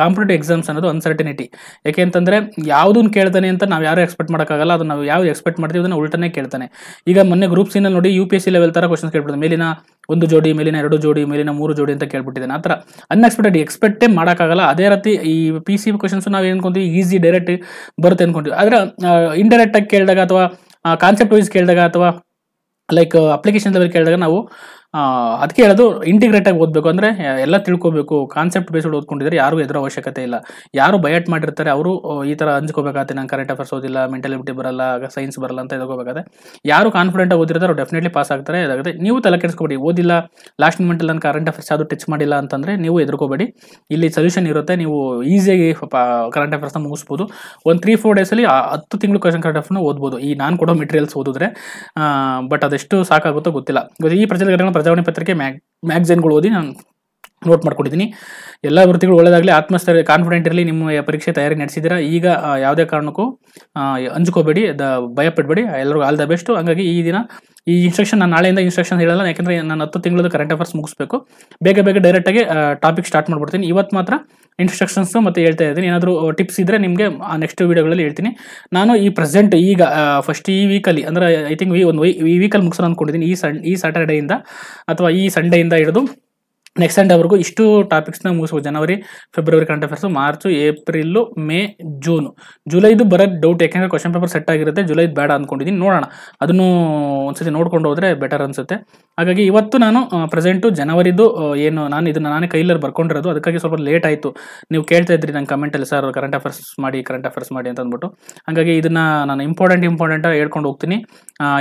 ಕಾಂಪಿಟೇಟಿವ್ ಎಕ್ಸಾಮ್ಸ್ ಅನ್ನೋದು ಅನ್ಸರ್ಟಿನಿಟಿ ಯಾಕೆಂತಂದರೆ ಯಾವುದನ್ನು ಕೇಳ್ತಾನೆ ಅಂತ ನಾವು ಯಾರು ಎಕ್ಸ್ಪೆಕ್ಟ್ ಮಾಡೋಕ್ಕಾಗಲ್ಲ ಅದು ನಾವು ಯಾವ ಎಕ್ಸ್ಪೆಕ್ಟ್ ಮಾಡ್ತೀವಿ ಅದನ್ನು ಉಲ್ಟನೇ ಕೇಳ್ತಾನೆ ಈಗ ಮೊನ್ನೆ ಗ್ರೂಪ್ ಸಿನಲ್ಲಿ ನೋಡಿ U P S C level ಥರ ಕ್ವಶನ್ಸ್ ಕೇಳ್ಬಿಡ್ತಾರೆ ಮೇಲಿನ ಒಂದು ಜೋಡಿ ಮೇಲಿನ ಎರಡು ಜೋಡಿ ಮೇಲಿನ ಮೂರು ಜೋಡಿ ಅಂತ ಕೇಳ್ಬಿಟ್ಟಿದ್ದಾನೆ ಆ ಥರ ಅನ್ಎಕ್ಸ್ಪೆಕ್ಟೆಡ್ ಎಕ್ಸ್ಪೆಕ್ಟೇ ಮಾಡೋಕ್ಕಾಗಲ್ಲ ಅದೇ ರೀತಿ ಈ ಪಿ ಸಿ ಕ್ವಶನ್ಸ್ ನಾವು ಏನು ಅನ್ಕೊಂತೀವಿ ಈಸಿ ಡೈರೆಕ್ಟ್ ಬರುತ್ತೆ ಅಂದ್ಕೊಂತೀವಿ ಆದರೆ ಇಂಡೈರೆಕ್ಟಾಗಿ ಕೇಳಿದಾಗ ಅಥವಾ ಕಾನ್ಸೆಪ್ಟ್ ವೈಸ್ ಕೇಳಿದಾಗ ಅಥವಾ ಲೈಕ್ ಅಪ್ಲಿಕೇಶನ್ ಲೆವೆಲ್ ಕೇಳಿದಾಗ ನಾವು ಅದಕ್ಕೆ ಹೇಳೋದು ಇಂಟಿಗ್ರೇಟ್ ಆಗಿ ಓದಬೇಕು ಅಂದರೆ ಎಲ್ಲ ತಿಳ್ಕೋಬೇಕು ಕಾನ್ಸೆಪ್ಟ್ ಬೇಸ್ಡ್ ಓದ್ಕೊಂಡಿದ್ರೆ ಯಾರಿಗೂ ಎದುರ ಅವಶ್ಯಕತೆ ಇಲ್ಲ ಯಾರು ಬಯಟ್ ಮಾಡಿರ್ತಾರೆ ಅವರು ಈ ಥರ ಅಂಜ್ಕೋಬೇಕಾಗತ್ತೆ ನಾನು ಕರೆಂಟ್ ಅಫೇರ್ಸ್ ಓದಿಲ್ಲ ಮೆಂಟಾಲಿಟಿ ಬರಲ್ಲ ಸೈನ್ಸ್ ಬರಲ್ಲ ಅಂತ ಎದ್ಕೋಬೇಕಾದ್ರೆ ಯಾರು ಕಾನ್ಫಿಡೆಂಟ್ ಆಗಿ ಓದಿರ್ತಾರೆ ಅವ್ರು ಡೆಫಿನೆಟ್ಲಿ ಪಾಸ್ ಆಗ್ತಾರೆ ಇದಾಗುತ್ತೆ ನೀವು ತಲೆ ಕೆಡಿಸ್ಕೊಬೇಡಿ ಓದಿಲ್ಲ ಲಾಸ್ಟ್ ಮೂಮೆಂಟಲ್ಲಿ ನಾನು ಕರೆಂಟ್ ಅಫೇರ್ಸ್ ಯಾವುದು ಟಚ್ ಮಾಡಿಲ್ಲ ಅಂತಂದರೆ ನೀವು ಎದುರ್ಕೋಬೇಡಿ ಇಲ್ಲಿ ಸೊಲ್ಯೂಷನ್ ಇರುತ್ತೆ ನೀವು ಈಸಿಯಾಗಿ ಕರೆಂಟ್ ಅಫೇರ್ಸ್ನ ಮುಗಿಸ್ಬೋದು ಒಂದು ತ್ರೀ ಫೋರ್ ಡೇಸಲ್ಲಿ ಹತ್ತು ತಿಂಗಳು ಕ್ವಶನ್ ಕರೆಂಟ್ ಅಫೇರ್ನ ಓದ್ಬೋದು ಈ ನಾನು ಕೊಡೋ ಮೆಟೀರಿಯಲ್ಸ್ ಓದಿದ್ರೆ ಬಟ್ ಅದೆಷ್ಟು ಸಾಕಾಗುತ್ತೋ ಗೊತ್ತಿಲ್ಲ ಈ ಪ್ರಜೆಗಳನ್ನ ಪ್ರಜಾವಾಣಿ ಪತ್ರಿಕೆ ಮ್ಯಾಗ್ ಮ್ಯಾಗ್ಝಿನ್ಗಳು ಓದಿ ನಾನು ನೋಟ್ ಮಾಡ್ಕೊಂಡಿದ್ದೀನಿ ಎಲ್ಲ ವೃತ್ತಿಗಳು ಒಳ್ಳೆಯದಾಗಲಿ ಆತ್ಮಸ್ಥೈರ್ಯ ಕಾನ್ಫಿಡೆಂಟ್ ಇರಲಿ ನಿಮ್ಮ ಪರೀಕ್ಷೆ ತಯಾರಿ ನಡೆಸಿದ್ದೀರಾ ಈಗ ಯಾವುದೇ ಕಾರಣಕ್ಕೂ ಹಂಚ್ಕೋಬೇಡಿ ದ ಭಯಪಡಬೇಡಿ ಎಲ್ಲರಿಗೂ ಆಲ್ ದ ಬೆಸ್ಟು ಹಂಗಾಗಿ ಈ ದಿನ ಈ ಇನ್ಸ್ಟ್ರಕ್ಷನ್ ನಾನು ನಾಳೆಯಿಂದ ಇನ್ಸ್ಟ್ರಕ್ಷನ್ ಹೇಳಲ್ಲ ಯಾಕಂದರೆ ನಾನು ಹತ್ತು ತಿಂಗಳದ್ದು ಕರೆಂಟ್ ಅಫೇರ್ಸ್ ಮುಗಿಸ್ಬೇಕು ಬೇಗ ಬೇಗ ಡೈರೆಕ್ಟಾಗಿ ಟಾಪಿಕ್ ಸ್ಟಾರ್ಟ್ ಮಾಡ್ಬಿಡ್ತೀನಿ ಇವತ್ತು ಮಾತ್ರ ಇನ್ಸ್ಟ್ರಕ್ಷನ್ಸ್ ಮತ್ತು ಹೇಳ್ತಾ ಇದ್ದೀನಿ ಏನಾದರೂ ಟಿಪ್ಸ್ ಇದ್ದರೆ ನಿಮಗೆ ನೆಕ್ಸ್ಟ್ ವೀಡಿಯೋಗಳಲ್ಲಿ ಹೇಳ್ತೀನಿ ನಾನು ಈ ಪ್ರೆಸೆಂಟ್ ಈಗ ಫಸ್ಟ್ ಈ ವೀಕಲ್ಲಿ ಅಂದರೆ ಐ ಥಿಂಕ್ ಈ ಒಂದು ಈ ವೀಕಲ್ಲಿ ಮುಗಿಸೋಣ ಅಂದ್ಕೊಂಡಿದ್ದೀನಿ ಈ ಸನ್ ಈ ಸ್ಯಾಟರ್ಡೇಯಿಂದ ಅಥವಾ ಈ ಸಂಡೇಯಿಂದ ಹಿಡಿದು ನೆಕ್ಸ್ಟ್ ಸಂಡೇ ಇಷ್ಟು ಟಾಪಿಕ್ಸ್ನ ಮುಗಿಸ್ಬೋದು ಜನವರಿ ಫೆಬ್ರವರಿ ಕರೆಂಟ್ ಅಫೇರ್ಸು ಮಾರ್ಚು ಏಪ್ರಿಲು ಮೇ ಜೂನು ಜುಲೈದು ಬರೋದು ಡೌಟ್ ಯಾಕೆಂದರೆ ಕ್ವಶನ್ ಪೇಪರ್ ಸೆಟ್ ಆಗಿರುತ್ತೆ ಜುಲೈದು ಬೇಡ ಅಂದ್ಕೊಂಡಿದ್ದೀನಿ ನೋಡೋಣ ಅದನ್ನು ಒಂದ್ಸತಿ ನೋಡ್ಕೊಂಡು ಹೋದ್ರೆ ಬೆಟರ್ ಅನಿಸುತ್ತೆ ಹಾಗಾಗಿ ಇವತ್ತು ನಾನು ಪ್ರೆಸೆಂಟು ಜನವರಿದು ಏನು ನಾನು ಇದನ್ನು ನಾನೇ ಕೈಲರ್ ಬರ್ಕೊಂಡಿರೋದು ಅದಕ್ಕಾಗಿ ಸ್ವಲ್ಪ ಲೇಟ್ ಆಯಿತು ನೀವು ಕೇಳ್ತಾ ಇದ್ರಿ ನಂಗೆ ಕಮೆಂಟಲ್ಲಿ ಸರ್ ಕರೆಂಟ್ ಅಫೇರ್ಸ್ ಮಾಡಿ ಕರೆಂಟ್ ಅಫೇರ್ಸ್ ಮಾಡಿ ಅಂತ ಅಂದ್ಬಿಟ್ಟು ಹಾಗಾಗಿ ಇದನ್ನು ನಾನು ಇಂಪಾರ್ಟೆಂಟ್ ಇಂಪಾರ್ಟೆಂಟಾಗಿ ಹೇಳ್ಕೊಂಡು ಹೋಗ್ತೀನಿ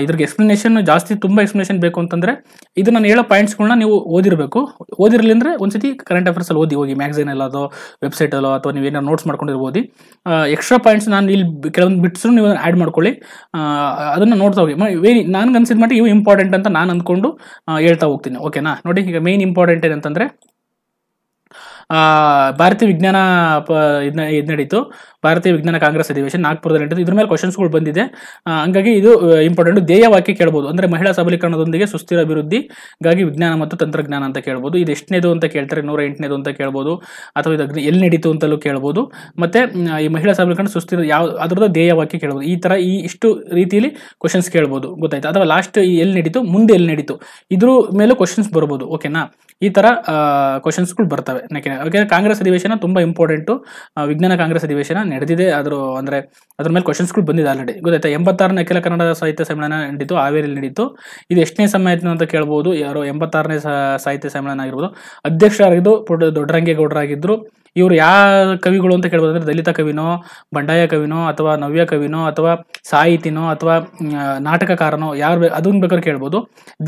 ಇದ್ರಿಗೆ ಎಕ್ಸ್ಪ್ಲನೇಷನ್ ಜಾಸ್ತಿ ತುಂಬ ಎಕ್ಸ್ಪ್ಲನೇಷನ್ ಬೇಕು ಅಂತಂದರೆ ಇದು ನಾನು ಹೇಳೋ ಪಾಯಿಂಟ್ಸ್ಗಳನ್ನ ನೀವು ಓದಿರಬೇಕು ಓದಿರಲಿ ಅಂದರೆ ಒಂದ್ಸತಿ ಕರೆಂಟ್ ಅಫೇರ್ಸಲ್ಲಿ ಓದಿ ಹೋಗಿ ಮ್ಯಾಗ್ಝಿನ್ ಎಲ್ಲೋ ವೆಬ್ಸೈಟಲ್ಲೋ ಅಥವಾ ನೀವು ಏನಾರು ನೋಟ್ಸ್ ಮಾಡ್ಕೊಂಡಿರ್ಬೋದು ಎಕ್ಸ್ಟ್ರಾ ಪಾಯಿಂಟ್ಸ್ ನಾನು ಇಲ್ಲಿ ಕೆಲವೊಂದು ಬಿಟ್ಸು ನೀವು ಆ್ಯಡ್ ಮಾಡ್ಕೊಳ್ಳಿ ಅದನ್ನು ನೋಡ್ತಾ ಹೋಗಿ ವೇ ನಾನು ಅನ್ಸಿದ ಮಟ್ಟಿಗೆ ಇವು ಇಂಪಾರ್ಟೆಂಟ್ ಅಂತ ನಾನು ಅಂದ್ಕೊಂಡು ಹೇಳ್ತಾ ಹೋಗ್ತೀನಿ ಓಕೆನಾ ನೋಡಿ ಈಗ ಮೇನ್ ಇಂಪಾರ್ಟೆಂಟ್ ಏನಂತಂದರೆ ಭಾರತೀಯ ವಿಜ್ಞಾನ ಇದು ನಡೀತು ಭಾರತೀಯ ವಿಜ್ಞಾನ ಕಾಂಗ್ರೆಸ್ ಅಧಿವೇಶನ ನಾಗ್ಪುರದಲ್ಲಿ ನಡೀತು ಇದ್ರ ಮೇಲೆ ಕ್ವಶನ್ಸ್ಗಳು ಬಂದಿದೆ ಹಂಗಾಗಿ ಇದು ಇಂಪಾರ್ಟೆಂಟ್ ಧ್ಯೇಯ ವಾಕ್ಯ ಕೇಳ್ಬೋದು ಅಂದರೆ ಮಹಿಳಾ ಸಬಲೀಕರಣದೊಂದಿಗೆ ಸುಸ್ಥಿರ ಅಭಿವೃದ್ಧಿಗಾಗಿ ವಿಜ್ಞಾನ ಮತ್ತು ತಂತ್ರಜ್ಞಾನ ಅಂತ ಕೇಳ್ಬೋದು ಇದು ಎಷ್ಟನೇದು ಅಂತ ಕೇಳ್ತಾರೆ ನೂರ ಎಂಟನೇದು ಅಂತ ಕೇಳ್ಬೋದು ಅಥವಾ ಇದು ಎಲ್ಲಿ ನಡೀತು ಅಂತಲೂ ಕೇಳ್ಬೋದು ಮತ್ತು ಈ ಮಹಿಳಾ ಸಬಲೀಕರಣ ಸುಸ್ಥಿರ ಯಾವ ಅದರದ್ದು ಧ್ಯೇಯ ವಾಕ್ಯ ಕೇಳ್ಬೋದು ಈ ಥರ ಈ ಇಷ್ಟು ರೀತಿಯಲ್ಲಿ ಕ್ವಶನ್ಸ್ ಕೇಳ್ಬೋದು ಗೊತ್ತಾಯ್ತು ಅಥವಾ ಲಾಸ್ಟ್ ಎಲ್ಲಿ ನಡೀತು ಮುಂದೆ ಎಲ್ಲಿ ನಡೀತು ಇದ್ರ ಮೇಲೂ ಕ್ವಶನ್ಸ್ ಬರ್ಬೋದು ಓಕೆನಾ ಈ ಥರ ಕ್ವಶನ್ಸ್ಗಳು ಬರ್ತವೆ ಓಕೆ ಕಾಂಗ್ರೆಸ್ ಅಧಿವೇಶನ ತುಂಬ ಇಂಪಾರ್ಟೆಂಟು ವಿಜ್ಞಾನ ಕಾಂಗ್ರೆಸ್ ಅಧಿವೇಶನ ನಡೆದಿದೆ ಆದರೂ ಅಂದರೆ ಅದ್ರ ಮೇಲೆ ಕ್ವಶನ್ಸ್ಗಳು ಬಂದಿದೆ ಆಲ್ರೆಡಿ ಗೊತ್ತಾಯ್ತಾ ಎಂಬತ್ತಾರನೇ ಅಖಿಲ ಕನ್ನಡ ಸಾಹಿತ್ಯ ಸಮ್ಮೇಳನ ನಡೀತು ಹಾವೇರಿಯಲ್ಲಿ ನಡೀತು ಇದು ಎಷ್ಟನೇ ಸಮ್ಮೇಳನ ಅಂತ ಕೇಳ್ಬೋದು ಯಾರು ಎಂಬತ್ತಾರನೇ ಸಾಹಿತ್ಯ ಸಮ್ಮೇಳನ ಆಗಿರ್ಬೋದು ಅಧ್ಯಕ್ಷರಾಗಿದ್ದು ಪುಟ ದೊಡ್ಡರಂಗೇಗೌಡರಾಗಿದ್ದರು ಇವರು ಯಾವ ಕವಿಗಳು ಅಂತ ಕೇಳ್ಬೋದು ಅಂದರೆ ದಲಿತ ಕವಿನೋ ಬಂಡಾಯ ಕವಿನೋ ಅಥವಾ ನವ್ಯ ಕವಿನೋ ಅಥವಾ ಸಾಹಿತಿನೋ ಅಥವಾ ನಾಟಕಕಾರನೋ ಯಾರು ಅದನ್ನ ಬೇಕಾದ್ರೆ ಕೇಳ್ಬೋದು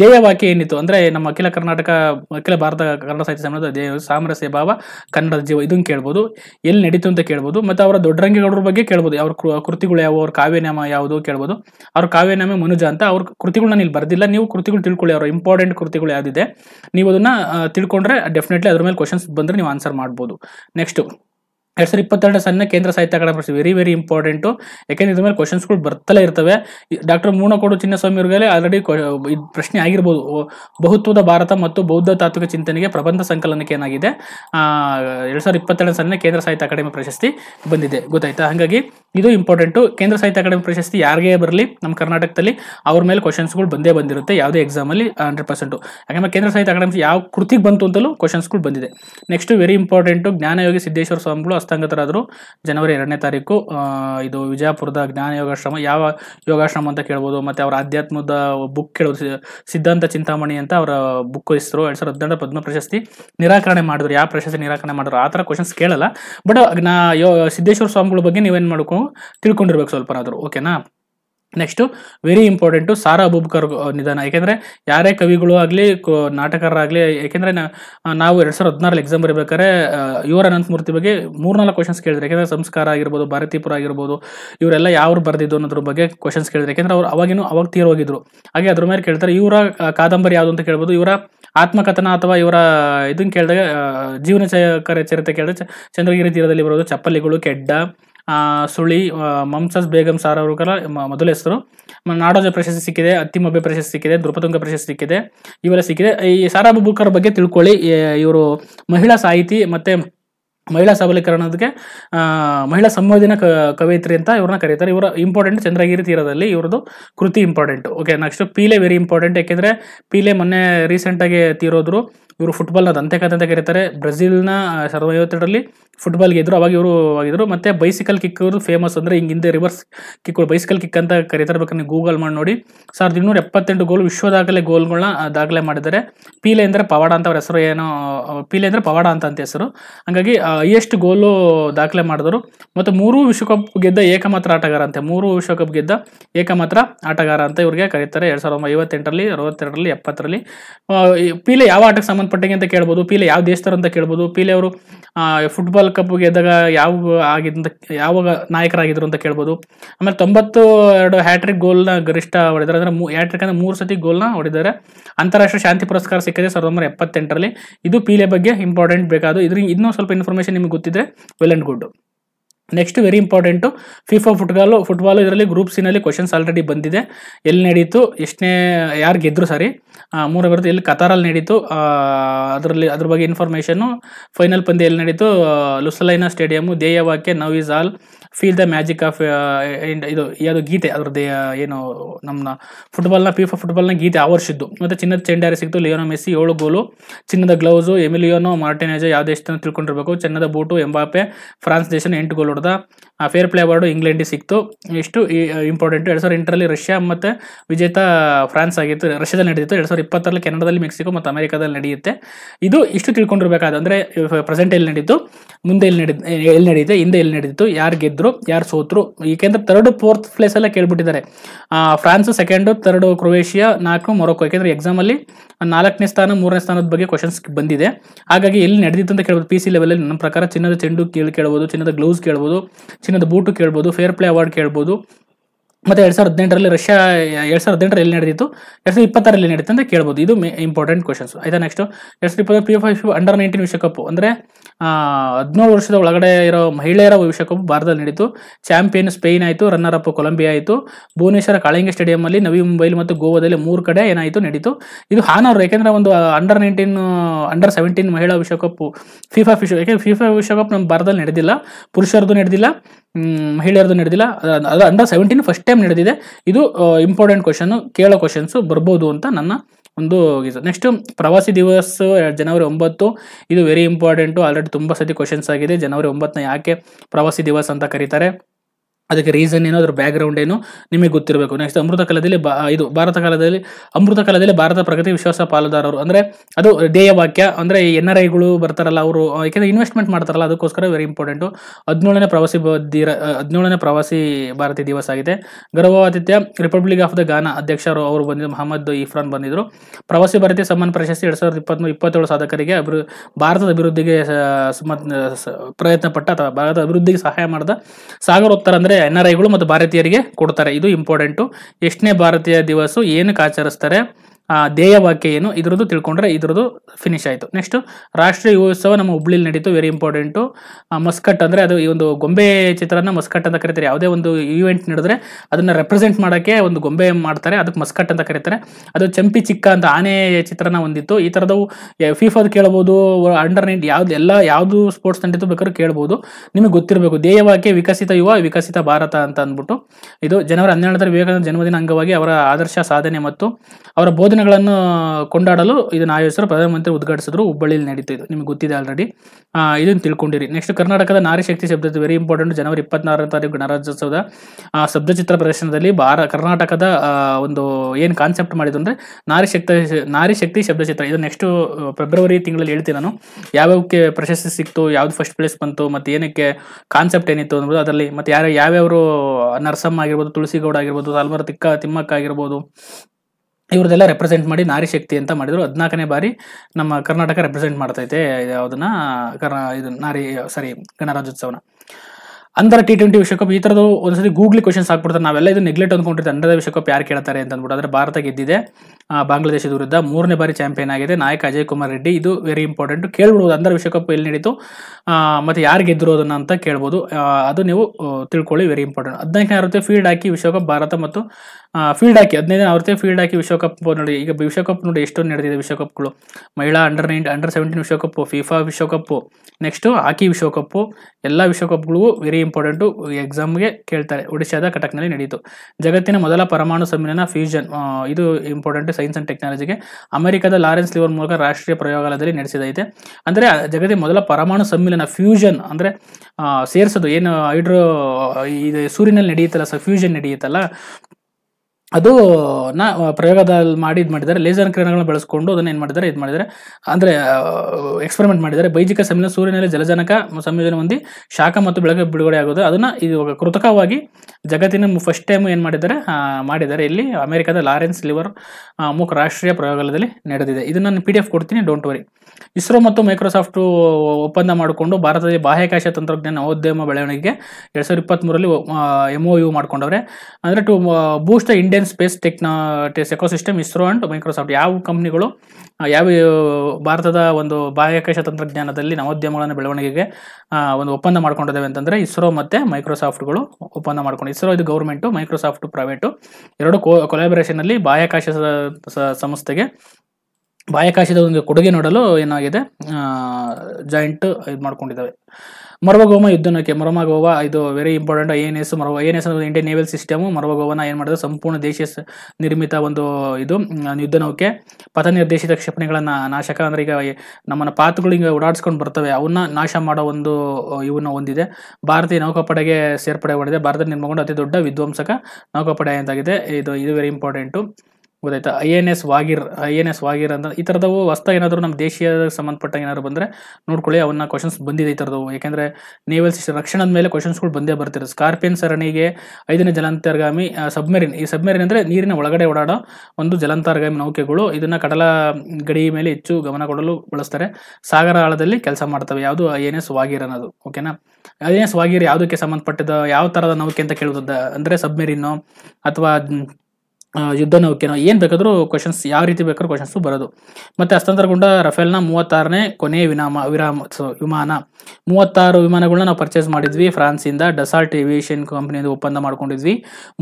ಧ್ಯೇಯವಾಕ್ಯ ಏನಿತ್ತು ಅಂದರೆ ನಮ್ಮ ಅಖಿಲ ಕರ್ನಾಟಕ ಅಖಿಲ ಭಾರತ ಕನ್ನಡ ಸಾಹಿತ್ಯ ಸಮ್ಮೇಳನದ ಧ್ಯೇಯ ಸಾಮರಸ್ಯ ಭಾವ ಕನ್ನಡದ ಜೀವ ಇದನ್ನು ಕೇಳ್ಬೋದು ಎಲ್ಲಿ ನಡೀತು ಅಂತ ಕೇಳ್ಬೋದು ಮತ್ತು ಅವರ ದೊಡ್ಡರಂಗಿಗಳವ್ರ ಬಗ್ಗೆ ಕೇಳ್ಬೋದು ಅವ್ರ ಕೃತಿಗಳು ಯಾವ ಅವ್ರ ಕಾವ್ಯನಾಮ ಯಾವುದು ಕೇಳ್ಬೋದು ಅವ್ರ ಕಾವ್ಯನಾಮೆ ಮನುಜ ಅಂತ ಅವ್ರ ಕೃತಿಗಳನ್ನ ಇಲ್ಲಿ ಬರ್ದಿಲ್ಲ ನೀವು ಕೃತಿಗಳು ತಿಳ್ಕೊಳ್ಳಿ ಅವರು ಇಂಪಾರ್ಟೆಂಟ್ ಕೃತಿಗಳು ಯಾವುದಿದೆ ನೀವು ಅದನ್ನ ತಿಳ್ಕೊಂಡ್ರೆ ಡೆಫಿನೆಟ್ಲಿ ಅದ್ರ ಮೇಲೆ ಕ್ವಶನ್ಸ್ ಬಂದರೆ ನೀವು ಆನ್ಸರ್ ಮಾಡ್ಬೋದು ನೆಕ್ಸ್ಟು ಎರಡು ಸಾವಿರದ ಇಪ್ಪತ್ತೆರಡು ಸಣ್ಣ ಕೇಂದ್ರ ಸಾಹಿತ್ಯ ಅಕಾಡೆಮಿ ಪ್ರಶಸ್ತಿ ವೆರಿ ವೆರಿ ಇಂಪಾರ್ಟೆಂಟು ಯಾಕೆಂದ್ರೆ ಇದ್ರ ಮೇಲೆ ಕ್ವಶನ್ಸ್ಗಳು ಬರ್ತಲೇ ಇರ್ತವೆ ಡಾಕ್ಟರ್ ಮೂಣಕೋಡು ಚಿನ್ನಸ್ವಾಮಿ ಅವರಿಗೆ ಆಲ್ರೆಡಿ ಪ್ರಶ್ನೆ ಆಗಿರ್ಬೋದು ಬಹುತ್ವದ ಭಾರತ ಮತ್ತು ಬೌದ್ಧ ತಾತ್ವಿಕ ಚಿಂತನೆಗೆ ಪ್ರಬಂಧ ಸಂಕಲನಕ್ಕೆ ಏನಾಗಿದೆ ಎರಡು ಸಾವಿರದ ಇಪ್ಪತ್ತೆರಡು ಸಣ್ಣ ಕೇಂದ್ರ ಸಾಹಿತ್ಯ ಅಕಾಡೆಮಿ ಪ್ರಶಸ್ತಿ ಬಂದಿದೆ ಗೊತ್ತಾಯ್ತಾ ಹಾಗಾಗಿ ಇದು ಇಂಪಾರ್ಟೆಂಟು ಕೇಂದ್ರ ಸಾಹಿತ್ಯ ಅಕಾಡೆಮಿ ಪ್ರಶಸ್ತಿ ಯಾರಿಗೆ ಬರಲಿ ನಮ್ಮ ಕರ್ನಾಟಕದಲ್ಲಿ ಅವ್ರ ಮೇಲೆ ಕ್ವಶನ್ಸ್ಗಳು ಬಂದೇ ಬಂದಿರುತ್ತೆ ಯಾವುದೇ ಎಕ್ಸಾಮಲ್ಲಿ ಹಂಡ್ರೆಡ್ ಪರ್ಸೆಂಟು ಯಾಕಂದ್ರೆ ಕೇಂದ್ರ ಸಾಹಿತ್ಯ ಅಕಾಡೆಮಿ ಯಾವ ಕೃತಿಗೆ ಬಂತು ಅಂತಲೂ ಕ್ವಶನ್ಸ್ಗಳು ಬಂದಿದೆ next very important Jnanayogi Siddheshwara ಸ್ವಾಮಿಗಳು ಸಂಗತರಾದರೂ ಜನವರಿ ಎರಡನೇ ತಾರೀಕು ಇದು ವಿಜಯಪುರದ ಜ್ಞಾನ ಯೋಗಾಶ್ರಮ ಯಾವ ಯೋಗಾಶ್ರಮ ಅಂತ ಕೇಳ್ಬೋದು ಮತ್ತು ಅವರ ಆಧ್ಯಾತ್ಮದ ಬುಕ್ ಕೇಳೋದು ಸಿದ್ಧಾಂತ ಚಿಂತಾಮಣಿ ಅಂತ ಅವರ ಬುಕ್ ಹೆಸರು ಎರಡು ಸಾವಿರದ ಹದಿನೆಂಟು ಪದ್ಮ ಪ್ರಶಸ್ತಿ ನಿರಾಕರಣೆ ಮಾಡಿದ್ರು ಯಾವ ಪ್ರಶಸ್ತಿ ನಿರಾಕರಣೆ ಮಾಡಿದ್ರು ಆ ಥರ ಕ್ವಶನ್ಸ್ ಕೇಳಲ್ಲ ಬಟ್ ನಾ ಯೋ ಸಿದ್ದೇಶ್ವರ ಸ್ವಾಮಿಗಳ ಬಗ್ಗೆ ನೀವೇನು ಮಾಡ್ಕೊಂಡು ತಿಳ್ಕೊಂಡಿರ್ಬೇಕು ಸ್ವಲ್ಪನಾದರೂ ಓಕೆನಾ next very important Sara Aboobacker ನಿಧನ ಯಾಕೆಂದರೆ ಯಾರೇ ಕವಿಗಳು ಆಗಲಿ ನಾಟಕರಾಗಲಿ ಯಾಕೆಂದ್ರೆ ನಾವು ಎರಡು ಸಾವಿರದ ಹದಿನಾರಲ್ಲಿ ಎಕ್ಸಾಮ್ ಬರಬೇಕಾದ್ರೆ ಇವರ ಅನಂತಮೂರ್ತಿ ಬಗ್ಗೆ ಮೂರ್ನಾಲ್ಕು ಕ್ವಶನ್ಸ್ ಕೇಳಿದ್ರು ಯಾಕೆಂದರೆ ಸಂಸ್ಕಾರ ಆಗಿರ್ಬೋದು ಭಾರತೀಪುರ ಆಗಿರ್ಬೋದು ಇವರೆಲ್ಲ ಯಾರು ಬರೆದಿದ್ದು ಅನ್ನೋದ್ರ ಬಗ್ಗೆ ಕ್ವಶನ್ಸ್ ಕೇಳಿದ್ರೆ ಯಾಕೆಂದರೆ ಅವ್ರು ಅವಾಗಿನೂ ಅವಾಗ ಹೋಗಿದ್ರು ಹಾಗೆ ಅದ್ರ ಮೇಲೆ ಕೇಳ್ತಾರೆ ಇವರ ಕಾದಂಬರಿ ಯಾವುದು ಅಂತ ಕೇಳ್ಬೋದು ಇವರ ಆತ್ಮಕಥನ ಅಥವಾ ಇವರ ಇದನ್ನು ಕೇಳಿದಾಗ ಜೀವನ ಚ ಚರಿತ್ರೆ ಕೇಳಿದ್ರೆ ಚಂದ್ರಗಿರಿ ತೀರದಲ್ಲಿ ಬರೋದು ಚಪ್ಪಲಿಗಳು ಕೆಡ್ಡ ಸುಳಿ ಮಮ್ಸಸ್ ಬೇಗಂ ಸಾರ್ ಅವರುಗಳ ಮೊದಲ ಹೆಸರು ನಾಡೋಜ ಪ್ರಶಸ್ತಿ ಸಿಕ್ಕಿದೆ ಅತ್ತಿಮೊಬ್ಬೆ ಪ್ರಶಸ್ತಿ ಸಿಕ್ಕಿದೆ ದೃಪತುಂಗ ಪ್ರಶಸ್ತಿ ಸಿಕ್ಕಿದೆ ಇವರ ಸಿಕ್ಕಿದೆ ಈ ಸಾರಾ ಬುಬುಕರ್ ಬಗ್ಗೆ ತಿಳ್ಕೊಳ್ಳಿ ಇವರು ಮಹಿಳಾ ಸಾಹಿತಿ ಮತ್ತೆ ಮಹಿಳಾ ಸಬಲೀಕರಣಕ್ಕೆ ಮಹಿಳಾ ಸಂವಾದಿನ ಕವಯಿತ್ರಿ ಅಂತ ಇವ್ರನ್ನ ಕರೀತಾರೆ ಇವರ ಇಂಪಾರ್ಟೆಂಟ್ ಚಂದ್ರಗಿರಿ ತೀರದಲ್ಲಿ ಇವರದು ಕೃತಿ important okay next Pele very important ಯಾಕೆಂದ್ರೆ ಪೀಲೆ ಮೊನ್ನೆ ರೀಸೆಂಟಾಗಿ ತೀರೋದ್ರು ಇವರು ಫುಟ್ಬಾಲ್ನ ದಂತೆಕಥೆ ಅಂತ ಕರೀತಾರೆ ಬ್ರೆಜಿಲ್ನ ಸಾವಿರದ ಐವತ್ತೆರಡರಲ್ಲಿ ಫುಟ್ಬಾಲ್ ಗೆದ್ರು ಅವಾಗ ಇವರು ಆಗಿದ್ರು ಮತ್ತೆ ಬೈಸಿಕಲ್ ಕಿಕ್ ಫೇಮಸ್ ಅಂದರೆ ಹಿಂಗೆ ಹಿಂದೆ ರಿವರ್ಸ್ ಕಿಕ್ ಬೈಸಿಕಲ್ ಕಿಕ್ ಅಂತ ಕರೀತಾರೆ ಬೇಕಾದ್ರೆ ಗೂಗಲ್ ಮಾಡಿ ನೋಡಿ ಸಾವಿರದ ಇನ್ನೂರ ಎಪ್ಪತ್ತೆಂಟು ಗೋಲ್ ವಿಶ್ವ ದಾಖಲೆ ಗೋಲ್ಗಳನ್ನ ದಾಖಲೆ ಮಾಡಿದ್ದಾರೆ ಪೀಲೆ ಅಂದರೆ ಪವಾಡ ಅಂತ ಅವ್ರ ಹೆಸರು ಏನೋ ಪೀಲೆ ಅಂದರೆ ಪವಾಡ ಅಂತ ಅಂತ ಹೆಸರು ಹಾಗಾಗಿ ಹೈಯೆಸ್ಟ್ ಗೋಲು ದಾಖಲೆ ಮಾಡಿದರು ಮತ್ತು ಮೂರು ವಿಶ್ವಕಪ್ ಗೆದ್ದ ಏಕಮಾತ್ರ ಆಟಗಾರ ಅಂತೆ ಮೂರು ವಿಶ್ವಕಪ್ ಗೆದ್ದ ಏಕಮಾತ್ರ ಆಟಗಾರ ಅಂತ ಇವರಿಗೆ ಕರೀತಾರೆ ಎರಡು ಸಾವಿರದ ಒಂಬೈ ಐವತ್ತೆಂಟರಲ್ಲಿ ಅರವತ್ತೆರಡರಲ್ಲಿ ಎಪ್ಪತ್ತರಲ್ಲಿ ಪೀಲೆ ಯಾವ ಆಟಕ್ಕೆ ಸಂಬಂಧ ಸಂಬಂಧಪಟ್ಟಂಗೆ ಅಂತ ಕೇಳ್ಬೋದು ಪೀಲೆ ಯಾವ ದೇಶದವರು ಅಂತ ಕೇಳ್ಬೋದು ಪೀಲೆ ಅವರು ಫುಟ್ಬಾಲ್ ಕಪ್ ಗೆದ್ದಾಗ ಯಾವ ಆಗಿದ್ದಂತ ಯಾವಾಗ ನಾಯಕರಾಗಿದ್ರು ಅಂತ ಕೇಳ್ಬೋದು ಆಮೇಲೆ ತೊಂಬತ್ತು ಎರಡು ಹ್ಯಾಟ್ರಿಕ್ ಗೋಲ್ನ ಗರಿಷ್ಠ ಹೊಡೆದಾರೆ ಅಂದರೆ ಹ್ಯಾಟ್ರಿಕ್ ಅಂದ್ರೆ ಮೂರು ಸತಿ ಗೋಲ್ನ ಹೊಡೆದಾರೆ ಅಂತಾರಾಷ್ಟ್ರೀಯ ಶಾಂತಿ ಪುರಸ್ಕಾರ ಸಿಕ್ಕಿದೆ ಸಾವಿರದ ಒಂಬೈನೂರ ಎಪ್ಪತ್ತೆಂಟರಲ್ಲಿ ಇದು ಪೀಲೆ ಬಗ್ಗೆ ಇಂಪಾರ್ಟೆಂಟ್ ಬೇಕಾದ ಇದ್ರ ಇನ್ನೂ ಸ್ವಲ್ಪ ಇನ್ಫಾರ್ಮೇಷನ್ ನಿಮಗೆ ಗೊತ್ತಿದ್ರೆ well and good next very important FIFA football football ಇದರಲ್ಲಿ ಗ್ರೂಪ್ ಸಿನಲ್ಲಿ ಕ್ವಶನ್ಸ್ ಆಲ್ರೆಡಿ ಬಂದಿದೆ ಎಲ್ಲಿ ನಡೀತು ಎಷ್ಟನೇ ಯಾರು ಗೆದ್ದರು ಸರಿ ಮೂರ ಬರುತ್ತೆ ಎಲ್ಲಿ ಕತಾರಲ್ಲಿ ನಡೀತು ಅದರಲ್ಲಿ ಅದ್ರ ಬಗ್ಗೆ ಇನ್ಫಾರ್ಮೇಷನ್ನು ಫೈನಲ್ ಪಂದ್ಯ ಎಲ್ಲಿ ನಡೀತು ಲುಸಲೈನಾ ಸ್ಟೇಡಿಯಮು ದೇಯವಾಕ್ಯ now is all feel the magic of ಇದು ಯಾವುದು ಗೀತೆ ಅದರದ್ದು ಏನು ನಮ್ಮ ಫುಟ್ಬಾಲ್ನ ಫೀಫ್ ಫುಟ್ಬಾಲ್ನ ಗೀತೆ ಆ ಮತ್ತು ಚಿನ್ನದ ಚೆಂಡಾರಿ ಸಿಕ್ತು ಲಿಯೋನೋ ಮೆಸ್ಸಿ ಏಳು ಗೋಲು ಚಿನ್ನದ ಗ್ಲೌಸು ಎಮಿಲಿಯೋನೋ ಮಾರ್ಟಿನೇಜ ಯಾವ ದೇಶದ ತಿಳ್ಕೊಂಡಿರ್ಬೇಕು ಚಿನ್ನದ ಬೂಟು ಎಂಬಾಪೆ ಫ್ರಾನ್ಸ್ ದೇಶನ ಎಂಟು ಗೋಲ್ ಹೊಡೆದ ಫೇರ್ ಪ್ಲೇ ಅವಾರ್ಡು ಇಂಗ್ಲೆಂಡಿಗೆ ಸಿಕ್ತು ಇಷ್ಟು ಇಂಪಾರ್ಟೆಂಟ್ ಎರಡು ಸಾವಿರ ಎಂಟರಲ್ಲಿ ರಷ್ಯಾ ಮತ್ತು ವಿಜೇತ ಫ್ರಾನ್ಸ್ ಆಗಿತ್ತು ರಷ್ಯಾದಲ್ಲಿ ನಡೆದಿತ್ತು ಎರಡು ಸಾವಿರದ ಇಪ್ಪತ್ತರಲ್ಲಿ ಕೆನಡಾದಲ್ಲಿ ಮೆಕ್ಸಿಕೋ ಮತ್ತು ಅಮೆರಿಕಾದಲ್ಲಿ ನಡೆಯುತ್ತೆ ಇದು ಇಷ್ಟು ತಿಳ್ಕೊಂಡಿರ್ಬೇಕಾದ ಅಂದರೆ ಪ್ರೆಸೆಂಟ್ ಎಲ್ಲಿ ನಡೀತು ಮುಂದೆ ಎಲ್ಲಿ ನಡೀತು ಎಲ್ಲಿ ನಡೆಯುತ್ತೆ ಹಿಂದೆ ಎಲ್ಲಿ ನಡೆದಿತ್ತು ಯಾರು ಗೆದ್ದು ಯಾರು ಸೋತ್ರು ಏಕೆಂದ್ರೆ ತರ್ಡ್ ಫೋರ್ತ್ ಪ್ಲೇಸ್ ಎಲ್ಲ ಕೇಳ್ಬಿಟ್ಟಿದ್ದಾರೆ ಫ್ರಾನ್ಸ್ ಸೆಕೆಂಡು ತರ್ಡ್ ಕ್ರೊವೇಷಿಯಾ ನಾಲ್ಕು ಮೊರೊಕೊ ಯಾಕೆಂದ್ರೆ ಎಕ್ಸಾಮ್ ಅಲ್ಲಿ ನಾಲ್ಕನೇ ಸ್ಥಾನ ಮೂರನೇ ಸ್ಥಾನದ ಬಗ್ಗೆ ಕ್ವಶನ್ಸ್ ಬಂದಿದೆ ಹಾಗಾಗಿ ಎಲ್ಲಿ ನಡೆದಿತ್ತು ಅಂತ ಕೇಳ್ಬೋದು ಪಿ ಸಿ ಲೆವೆಲಲ್ಲಿ ನನ್ನ ಪ್ರಕಾರ ಚಿನ್ನದ ಚೆಂಡು ಕೇಳಿ ಕೇಳ್ಬೋದು ಚಿನ್ನದ ಗ್ಲೌಸ್ ಕೇಳ್ಬೋದು ಚಿನ್ನದ ಬೂಟು ಕೇಳ್ಬೋದು ಫೇರ್ ಪ್ಲೇ ಅವಾರ್ಡ್ ಕೇಳ್ಬೋದು ಮತ್ತೆ ಎರಡ್ ಸಾವಿರದ ಹದಿನೆಂಟರಲ್ಲಿ ರಷ್ಯಾ ಎರಡ್ ಸಾವಿರದ ಹದಿನೆಂಟರಲ್ಲಿ ನಡೆದಿತ್ತು ಎರಡು ಸಾವಿರದ ಇಪ್ಪತ್ತರಲ್ಲಿ ನಡೆಯುತ್ತೆ ಅಂತ ಕೇಳ್ಬೋದು ಇದು ಇಂಪಾರ್ಟೆಂಟ್ ಕ್ವಶನ್ಸ್ ಆಯ್ತಾ ನೆಕ್ಸ್ಟ್ ಎರಡ್ ಸಾವಿರದ ಇಪ್ಪತ್ತು ಪಿ ಎಫ್ ಅಂಡರ್ ನೈನ್ಟೀನ್ ವಿಶ್ವಕಪ್ ಅಂದ್ರೆ ಹದಿನೇಳು ವರ್ಷದ ಒಳಗಡೆ ಇರೋ ಮಹಿಳೆಯರ ವಿಶ್ವಕಪ್ ಭಾರತದಲ್ಲಿ ನಡೀತು ಚಾಂಪಿಯನ್ ಸ್ಪೇನ್ ಆಯಿತು ರನ್ನರ್ ಅಪ್ ಕೊಲಂಬಿಯಾ ಆಯಿತು ಭುವನೇಶ್ವರ ಕಾಳಿಂಗ ಅಲ್ಲಿ ನವಿ ಮುಂಬೈಲಿ ಮತ್ತು ಗೋವಾದಲ್ಲಿ ಮೂರು ಕಡೆ ಏನಾಯಿತು ನಡೀತು ಇದು ಹಾನರ್ ಯಾಕೆಂದ್ರೆ ಒಂದು ಅಂಡರ್ ನೈನ್ಟೀನ್ ಅಂಡರ್ ಸೆವೆಂಟೀನ್ ಮಹಿಳಾ ವಿಶ್ವಕಪ್ ಫಿಫಾ ವಿಶ್ವ ಯಾಕೆ ಫಿಫಾ ವಿಶ್ವಕಪ್ ನಮ್ಮ ಭಾರತದಲ್ಲಿ ನಡೆದಿಲ್ಲ ಪುರುಷರದ್ದು ನಡೆದಿಲ್ಲ ಮಹಿಳೆಯರದ್ದು ನಡೆದಿಲ್ಲ ಅದು ಅಂಡರ್ ಸೆವೆಂಟೀನ್ ಫಸ್ಟ್ ಟೈಮ್ ನಡೆದಿದೆ ಇದು ಇಂಪಾರ್ಟೆಂಟ್ ಕ್ವಶನ್ ಕೇಳೋ ಕ್ವಶನ್ಸ್ ಬರ್ಬೋದು ಅಂತ ನನ್ನ ಒಂದು ಇದು ನೆಕ್ಸ್ಟ್ ಪ್ರವಾಸಿ ದಿವಸ ಜನವರಿ ಒಂಬತ್ತು ಇದು ವೆರಿ ಇಂಪಾರ್ಟೆಂಟು ಆಲ್ರೆಡಿ ತುಂಬ ಸತಿ ಕ್ವಶನ್ಸ್ ಆಗಿದೆ ಜನವರಿ ಒಂಬತ್ತನ್ನ ಯಾಕೆ ಪ್ರವಾಸಿ ದಿವಸ ಅಂತ ಕರೀತಾರೆ ಅದಕ್ಕೆ ರೀಸನ್ ಏನು ಅದರ ಬ್ಯಾಕ್ಗ್ರೌಂಡ್ ಏನು ನಿಮಗೆ ಗೊತ್ತಿರಬೇಕು ನೆಕ್ಸ್ಟ್ ಅಮೃತ ಕಾಲದಲ್ಲಿ ಬಾ ಇದು ಭಾರತ ಕಾಲದಲ್ಲಿ ಅಮೃತ ಕಾಲದಲ್ಲಿ ಭಾರತ ಪ್ರಗತಿ ವಿಶ್ವಾಸ ಪಾಲುದಾರರು ಅಂದರೆ ಅದು ಧ್ಯೇಯ ವಾಕ್ಯ ಅಂದರೆ ಎನ್ ಆರ್ ಐಗಳು ಬರ್ತಾರಲ್ಲ ಅವರು ಯಾಕೆಂದರೆ ಇನ್ವೆಸ್ಟ್ಮೆಂಟ್ ಮಾಡ್ತಾರಲ್ಲ ಅದಕ್ಕೋಸ್ಕರ ವೆರಿ ಇಂಪಾರ್ಟೆಂಟು ಹದಿನೇಳನೇ ಪ್ರವಾಸಿ ದಿರ ಹದಿನೇಳನೇ ಪ್ರವಾಸಿ ಭಾರತೀಯ ದಿವಸ ಆಗಿದೆ ಗೌರವಾತಿಥ್ಯ ರಿಪಬ್ಲಿಕ್ ಆಫ್ ದ ಗಾನಾ ಅಧ್ಯಕ್ಷರು ಅವರು ಬಂದಿದ್ದು ಮಹಮ್ಮದ್ ಇಫ್ರಾನ್ ಬಂದಿದ್ದರು ಪ್ರವಾಸಿ ಭಾರತೀಯ ಸಮ್ಮಾನ ಪ್ರಶಸ್ತಿ ಎರಡು ಸಾವಿರದ ಇಪ್ಪತ್ತ್ಮೂರು ಇಪ್ಪತ್ತೇಳು ಸಾಧಕರಿಗೆ ಅಭಿ ಭಾರತದ ಅಭಿವೃದ್ಧಿಗೆ ಪ್ರಯತ್ನ ಪಟ್ಟ ಅಥವಾ ಭಾರತದ ಅಭಿವೃದ್ಧಿಗೆ ಸಹಾಯ ಮಾಡಿದ ಸಾಗರೋತ್ತರ ಅಂದರೆ ಎನ್ ಆರ್ ಐಗಳು ಮತ್ತು ಭಾರತೀಯರಿಗೆ ಕೊಡ್ತಾರೆ ಇದು ಇಂಪಾರ್ಟೆಂಟು ಎಷ್ಟನೇ ಭಾರತೀಯ ದಿವಸ ಏನಕ್ಕೆ ಆಚರಿಸ್ತಾರೆ ಧ್ಯೇಯವಾಕ್ಯ ಏನು ಇದ್ರದ್ದು ತಿಳ್ಕೊಂಡ್ರೆ ಇದ್ರದ್ದು ಫಿನಿಶ್ ಆಯಿತು ನೆಕ್ಸ್ಟ್ ರಾಷ್ಟ್ರೀಯ ಯುವೋತ್ಸವ ನಮ್ಮ ಹುಬ್ಳಿಲಿ ನಡೀತು ವೆರಿ ಇಂಪಾರ್ಟೆಂಟು ಮಸ್ಕಟ್ ಅಂದರೆ ಅದು ಈ ಒಂದು ಗೊಂಬೆ ಚಿತ್ರನ ಮಸ್ಕಟ್ ಅಂತ ಕರೀತಾರೆ ಯಾವುದೇ ಒಂದು ಈವೆಂಟ್ ನಡೆದ್ರೆ ಅದನ್ನು ರೆಪ್ರೆಸೆಂಟ್ ಮಾಡೋಕ್ಕೆ ಒಂದು ಗೊಂಬೆ ಮಾಡ್ತಾರೆ ಅದಕ್ಕೆ ಮಸ್ಕಟ್ ಅಂತ ಕರೀತಾರೆ ಅದು ಚಂಪಿ ಚಿಕ್ಕ ಅಂತ ಆನೆ ಚಿತ್ರನ ಹೊಂದಿತ್ತು ಈ ಥರದವು ಫೀಫಾದ ಕೇಳ್ಬೋದು ಅಂಡರ್ ನೈನ್ ಯಾವ್ದು ಎಲ್ಲ ಯಾವುದು ಸ್ಪೋರ್ಟ್ಸ್ ನಡೀತು ಬೇಕಾದ್ರೂ ಕೇಳ್ಬೋದು ನಿಮಗೆ ಗೊತ್ತಿರಬೇಕು ಧ್ಯೇಯವಾಕ್ಯ ವಿಕಸಿತ ಯುವ ವಿಕಸಿತ ಭಾರತ ಅಂತ ಅಂದ್ಬಿಟ್ಟು ಇದು ಜನವರಿ ಹನ್ನೆರಡರ ವಿವೇಕಾನಂದ ಜನ್ಮದಿನ ಅಂಗವಾಗಿ ಅವರ ಆದರ್ಶ ಸಾಧನೆ ಮತ್ತು ಅವರ ಬೋಧನೆ ದಿನಗಳನ್ನು ಕೊಂಡಾಡಲು ಇದನ್ನು ಆಯೋಜಿಸಲು ಪ್ರಧಾನಮಂತ್ರಿ ಉದ್ಘಾಟಿಸಿದ್ರು ಹುಬ್ಬಳ್ಳಿಯಲ್ಲಿ ನಡೀತು ಇದು ನಿಮಗೆ ಗೊತ್ತಿದೆ ಆಲ್ರೆಡಿ ಇದನ್ನು ತಿಳ್ಕೊಂಡಿರಿ ನೆಕ್ಸ್ಟ್ ಕರ್ನಾಟಕದ ನಾರಿ ಶಕ್ತಿ ಶಬ್ದ ವೆರಿ ಇಂಪಾರ್ಟೆಂಟ್ ಜನವರಿ ಇಪ್ಪತ್ನಾಲ್ಕನೇ ತಾರೀಕು ಗಣರಾಜ್ಯೋತ್ಸವದ ಶಬ್ದಚಿತ್ರ ಪ್ರದರ್ಶನದಲ್ಲಿ ಭಾರ ಕರ್ನಾಟಕದ ಒಂದು ಏನು ಕಾನ್ಸೆಪ್ಟ್ ಮಾಡಿದ್ರು ಅಂದರೆ ನಾರಿ ಶಕ್ತಿ ನಾರಿ ಶಕ್ತಿ ಶಬ್ದಚಿತ್ರ ಇದು ನೆಕ್ಸ್ಟ್ ಫೆಬ್ರವರಿ ತಿಂಗಳಲ್ಲಿ ಹೇಳ್ತೀನಿ ನಾನು ಯಾವ್ಯಾವಕ್ಕೆ ಪ್ರಶಸ್ತಿ ಸಿಕ್ತು ಯಾವ್ದು ಫಸ್ಟ್ ಪ್ಲೇಸ್ ಬಂತು ಮತ್ತು ಏನಕ್ಕೆ ಕಾನ್ಸೆಪ್ಟ್ ಏನಿತ್ತು ಅನ್ಬೋದು ಅದರಲ್ಲಿ ಮತ್ತು ಯಾರು ಯಾವ್ಯಾವರು ನರಸಮ್ಮ ಆಗಿರ್ಬೋದು ತುಳಸಿಗೌಡ ಆಗಿರ್ಬೋದು ಸಾಲ್ಮರ ತಿಕ್ಕ ತಿಮ್ಮಕ್ಕ ಆಗಿರ್ಬೋದು ಇವ್ರದೆಲ್ಲ ರೆಪ್ರೆಸೆಂಟ್ ಮಾಡಿ ನಾರಿ ಶಕ್ತಿ ಅಂತ ಮಾಡಿದ್ರು ಹದಿನಾಲ್ಕನೇ ಬಾರಿ ನಮ್ಮ ಕರ್ನಾಟಕ ರೆಪ್ರೆಸೆಂಟ್ ಮಾಡ್ತೈತೆ ಯಾವುದನ್ನ ಕರ್ನಾ ಇದು ನಾರಿ ಸಾರಿ ಗಣರಾಜ್ಯೋತ್ಸವನ ಅಂದರೆ ಟಿ ಟ್ವೆಂಟಿ ವಿಶ್ವಕಪ್ ಈ ಥರದ್ದು ಒಂದ್ಸರಿ ಗೂಗ್ಲಿ ಕ್ವಶನ್ಸ್ ಹಾಕ್ಬಿಡ್ತಾರೆ ನಾವೆಲ್ಲ ಇದು ನೆಗ್ಲೆಕ್ಟ್ ಅಂದ್ಕೊಂಡಿರ್ತೀವಿ ಅಂಡರ್ ವಿಶ್ವಕಪ್ ಯಾರು ಕೇಳ್ತಾರೆ ಅಂತ ಅಂದ್ಬಿಟ್ಟು ಆದರೆ ಭಾರತ ಗೆದ್ದಿದೆ ಬಾಂಗ್ಲಾದೇಶದ ವಿರುದ್ಧ ಮೂರನೇ ಬಾರಿ ಚಾಂಪಿಯನ್ ಆಗಿದೆ ನಾಯಕ ಅಜಯ್ ಕುಮಾರ್ ರೆಡ್ಡಿ ಇದು ವೆರಿ ಇಂಪಾರ್ಟೆಂಟ್ ಕೇಳ್ಬೋದು ಅಂದರೆ ವಿಶ್ವಕಪ್ ಎಲ್ಲಿ ನಡೀತು ಮತ್ತು ಯಾರು ಗೆದ್ದಿರೋದನ್ನ ಅಂತ ಕೇಳ್ಬೋದು ಅದು ನೀವು ತಿಳ್ಕೊಳ್ಳಿ ವೆರಿ ಇಂಪಾರ್ಟೆಂಟ್ ಹದಿನೈದನೇ ಆವೃತ್ತಿ ಫೀಲ್ಡ್ ಹಾಕಿ ವಿಶ್ವಕಪ್ ಭಾರತ ಮತ್ತು ಫೀಲ್ಡ್ ಹಾಕಿ ಹದಿನೈದನೇ ಆವೃತ್ತಿ ಫೀಲ್ಡ್ ಹಾಕಿ ವಿಶ್ವಕಪ್ ನೋಡಿ ಈಗ ವಿಶ್ವಕಪ್ ನೋಡಿ ಎಷ್ಟೊಂದು ನಡೆದಿದೆ ವಿಶ್ವಕಪ್ಗಳು ಮಹಿಳಾ ಅಂಡರ್ ನೈನ್ ಅಂಡರ್ ಸೆವೆಂಟೀನ್ ವಿಶ್ವಕಪ್ ಫಿಫಾ ವಿಶ್ವಕಪ್ ನೆಕ್ಸ್ಟು ಹಾಕಿ ವಿಶ್ವಕಪ್ಪು ಎಲ್ಲ ವಿಶ್ವಕಪ್ಗಳಿಗೂ ವೆರಿ ಇಂಪಾರ್ಟೆಂಟು ಎಕ್ಸಾಮ್ಗೆ ಕೇಳ್ತಾರೆ ಒಡಿಶಾದ ಕಟಕ್ನಲ್ಲಿ ನಡೆಯಿತು ಜಗತ್ತಿನ ಮೊದಲ ಪರಮಾಣು ಸಮ್ಮಿಲನ ಫ್ಯೂಷನ್ ಇದು ಇಂಪಾರ್ಟೆಂಟ್ ಸೈನ್ಸ್ ಅಂಡ್ ಟೆಕ್ನಾಲಜಿಗೆ ಅಮೆರಿಕದ ಲಾರೆನ್ಸ್ ಲಿವರ್ ಮೂಲಕ ರಾಷ್ಟ್ರೀಯ ಪ್ರಯೋಗಾಲಯದಲ್ಲಿ ನಡೆಸಿದೈತೆ ಅಂದರೆ ಜಗತ್ತಿನ ಮೊದಲ ಪರಮಾಣು ಸಮ್ಮಿಲನ ಫ್ಯೂಷನ್ ಅಂದರೆ ಸೇರಿಸೋದು ಏನು ಹೈಡ್ರೋ ಇದು ಸೂರ್ಯನಲ್ಲಿ ನಡೆಯುತ್ತಲ್ಲ ಸ ಫ್ಯೂಷನ್ ನಡೆಯುತ್ತಲ್ಲ ಅದು ನಾ ಪ್ರಯೋಗದಲ್ಲಿ ಇದು ಮಾಡಿದ್ದಾರೆ ಲೇಸರ್ ಕಿರಣಗಳನ್ನ ಬಳಸ್ಕೊಂಡು ಅದನ್ನ ಏನು ಮಾಡಿದ್ದಾರೆ ಇದು ಮಾಡಿದ್ದಾರೆ ಅಂದರೆ ಎಕ್ಸ್ಪೆರಿಮೆಂಟ್ ಮಾಡಿದ್ದಾರೆ ಬೈಜಿಕ ಸಮಯ ಸೂರ್ಯನಲ್ಲಿ ಜಲಜನಕ ಸಂಯೋಜನೆ ಹೊಂದಿ ಶಾಖ ಮತ್ತು ಬೆಳಗ್ಗೆ ಬಿಡುಗಡೆ ಆಗೋದು ಅದನ್ನ ಇವಾಗ ಕೃತಕವಾಗಿ ಜಗತ್ತಿನ ಫಸ್ಟ್ ಟೈಮ್ ಏನು ಮಾಡಿದ್ದಾರೆ ಮಾಡಿದ್ದಾರೆ ಇಲ್ಲಿ ಅಮೆರಿಕದ ಲಾರೆನ್ಸ್ ಲಿವರ್ ಮುಖ ರಾಷ್ಟ್ರೀಯ ಪ್ರಯೋಗಾಲಯದಲ್ಲಿ ನಡೆದಿದೆ ಇದನ್ನು ನಾನು ಪಿ ಡಿ ಎಫ್ ಕೊಡ್ತೀನಿ ಡೋಂಟ್ ವರಿ ಇಸ್ರೋ ಮತ್ತು ಮೈಕ್ರೋಸಾಫ್ಟ್ ಒಪ್ಪಂದ ಮಾಡಿಕೊಂಡು ಭಾರತದ ಬಾಹ್ಯಾಕಾಶ ತಂತ್ರಜ್ಞಾನ ನವೋದ್ಯಮ ಬೆಳವಣಿಗೆಗೆ ಎರಡು ಸಾವಿರದ ಇಪ್ಪತ್ತ್ಮೂರಲ್ಲಿ ಎಮ್ ಒ ಯು ಮಾಡ್ಕೊಂಡವ್ರೆ ಅಂದರೆ ಟು ಬೂಸ್ಟ್ ಇಂಡಿಯನ್ ಸ್ಪೇಸ್ ಟೆಕ್ನಾ ಟೆಸ್ ಎಕೋಸಿಸ್ಟಮ್ ಇಸ್ರೋ ಆ್ಯಂಡ್ ಮೈಕ್ರೋಸಾಫ್ಟ್ ಯಾವ ಕಂಪ್ನಿಗಳು ಯಾವ ಭಾರತದ ಒಂದು ಬಾಹ್ಯಾಕಾಶ ತಂತ್ರಜ್ಞಾನದಲ್ಲಿ ನವೋದ್ಯಮಗಳನ್ನು ಬೆಳವಣಿಗೆಗೆ ಒಂದು ಒಪ್ಪಂದ ಮಾಡ್ಕೊಂಡಿದ್ದಾವೆ ಅಂತಂದರೆ ಇಸ್ರೋ ಮತ್ತು ಮೈಕ್ರೋಸಾಫ್ಟ್ಗಳು ಒಪ್ಪಂದ ಮಾಡ್ಕೊಂಡು ಇಸ್ರೋ ಇದು ಗೌರ್ಮೆಂಟು ಮೈಕ್ರೋಸಾಫ್ಟ್ ಪ್ರೈವೇಟು ಎರಡು ಕೊ ಕೊಲಾಬ್ರೇಷನಲ್ಲಿ ಬಾಹ್ಯಾಕಾಶ ಸಂಸ್ಥೆಗೆ ಬಾಹ್ಯಾಕಾಶದ ಒಂದು ಕೊಡುಗೆ ನೋಡಲು ಏನಾಗಿದೆ ಜಾಯಿಂಟ್ ಇದು ಮಾಡ್ಕೊಂಡಿದ್ದಾವೆ ಮರವಗೋಮ ಯುದ್ಧನ ಮರಮಗೋವ ಇದು very important I N S ಮರವ I N S Indian naval system ಮರವಗೋವನ ಏನು ಮಾಡಿದ್ರು ಸಂಪೂರ್ಣ ದೇಶ ನಿರ್ಮಿತ ಒಂದು ಇದು ಯುದ್ಧ ನೌಕೆ ಪಥ ನಿರ್ದೇಶಿತ ಕ್ಷಿಪಣಿಗಳನ್ನು ನಾಶಕ ಅಂದರೆ ಈಗ ನಮ್ಮನ್ನ ಹಿಂಗೆ ಓಡಾಡಿಸ್ಕೊಂಡು ಬರ್ತವೆ ಅವನ್ನ ನಾಶ ಮಾಡೋ ಒಂದು ಇವನ್ನ ಹೊಂದಿದೆ ಭಾರತೀಯ ನೌಕಾಪಡೆಗೆ ಸೇರ್ಪಡೆಗೊಂಡಿದೆ ಭಾರತ ನಿರ್ಮಗೊಂಡು ಅತಿ ದೊಡ್ಡ ವಿಧ್ವಂಸಕ ನೌಕಾಪಡೆ ಅಂತಾಗಿದೆ ಇದು ಇದು ವೆರಿ ಇಂಪಾರ್ಟೆಂಟು ಗೊತ್ತಾಯ್ತಾ I N S Vagir I N S Vagir ಅಂತ ಈ ಥರದವು ವಸ್ತು ಏನಾದರೂ ನಮ್ಮ ದೇಶೀಯ ಸಂಬಂಧಪಟ್ಟ ಏನಾದ್ರು ಬಂದರೆ ನೋಡ್ಕೊಳ್ಳಿ ಅವನ್ನ ಕ್ವಶನ್ಸ್ ಬಂದಿದೆ ಈ ಥರದವು ಯಾಕೆಂದರೆ ನೇವಲ್ ಸಿಸ್ಟಮ್ ರಕ್ಷಣದ ಮೇಲೆ ಕ್ವಶನ್ಸ್ಗಳು ಬಂದೇ ಬರ್ತಿರೋದು ಸ್ಕಾರ್ಪಿಯನ್ ಸರಣಿಗೆ ಐದನೇ ಜಲಾಂತರ್ಗಾಮಿ ಸಬ್ಮೆರಿನ್ ಈ ಸಬ್ಮೆರಿನ್ ಅಂದರೆ ನೀರಿನ ಒಳಗಡೆ ಓಡಾಡೋ ಒಂದು ಜಲಾಂತರ್ಗಾಮಿ ನೌಕೆಗಳು ಇದನ್ನು ಕಡಲ ಗಡಿ ಮೇಲೆ ಹೆಚ್ಚು ಗಮನ ಕೊಡಲು ಬಳಸ್ತಾರೆ ಸಾಗರ ಆಳದಲ್ಲಿ ಕೆಲಸ ಮಾಡ್ತವೆ ಯಾವುದು ಐ ಎನ್ ಎಸ್ ವಾಗಿರ್ ಅನ್ನೋದು ಓಕೆನಾ ಐ ಎನ್ ಎಸ್ ವಾಗಿರ್ ಯಾವುದಕ್ಕೆ ಸಂಬಂಧಪಟ್ಟಿದ್ದ ಯಾವ ಥರದ ನೌಕೆ ಅಂತ ಕೇಳುವುದು ಅಂದರೆ ಸಬ್ಮೆರಿನ್ನು ಅಥವಾ ಯುದ್ಧ ನೌಕೆನ ಏನು ಬೇಕಾದರೂ ಕ್ವಶನ್ಸ್ ಯಾವ ರೀತಿ ಬೇಕಾದ್ರೂ ಕ್ವಶನ್ಸು ಬರೋದು ಮತ್ತು ಹಸ್ತಾಂತರಗೊಂಡ ರಫೇಲ್ನ ಮೂವತ್ತಾರನೇ ಕೊನೆಯ ವಿನಾಮ ವಿರಾಮ ಸೊ ವಿಮಾನ ಮೂವತ್ತಾರು ವಿಮಾನಗಳನ್ನ ನಾವು ಪರ್ಚೇಸ್ ಮಾಡಿದ್ವಿ ಫ್ರಾನ್ಸಿಂದ ಡಸಾಲ್ಟ್ ಏವಿಯೇಷನ್ ಕಂಪ್ನಿಯಿಂದ ಒಪ್ಪಂದ ಮಾಡ್ಕೊಂಡಿದ್ವಿ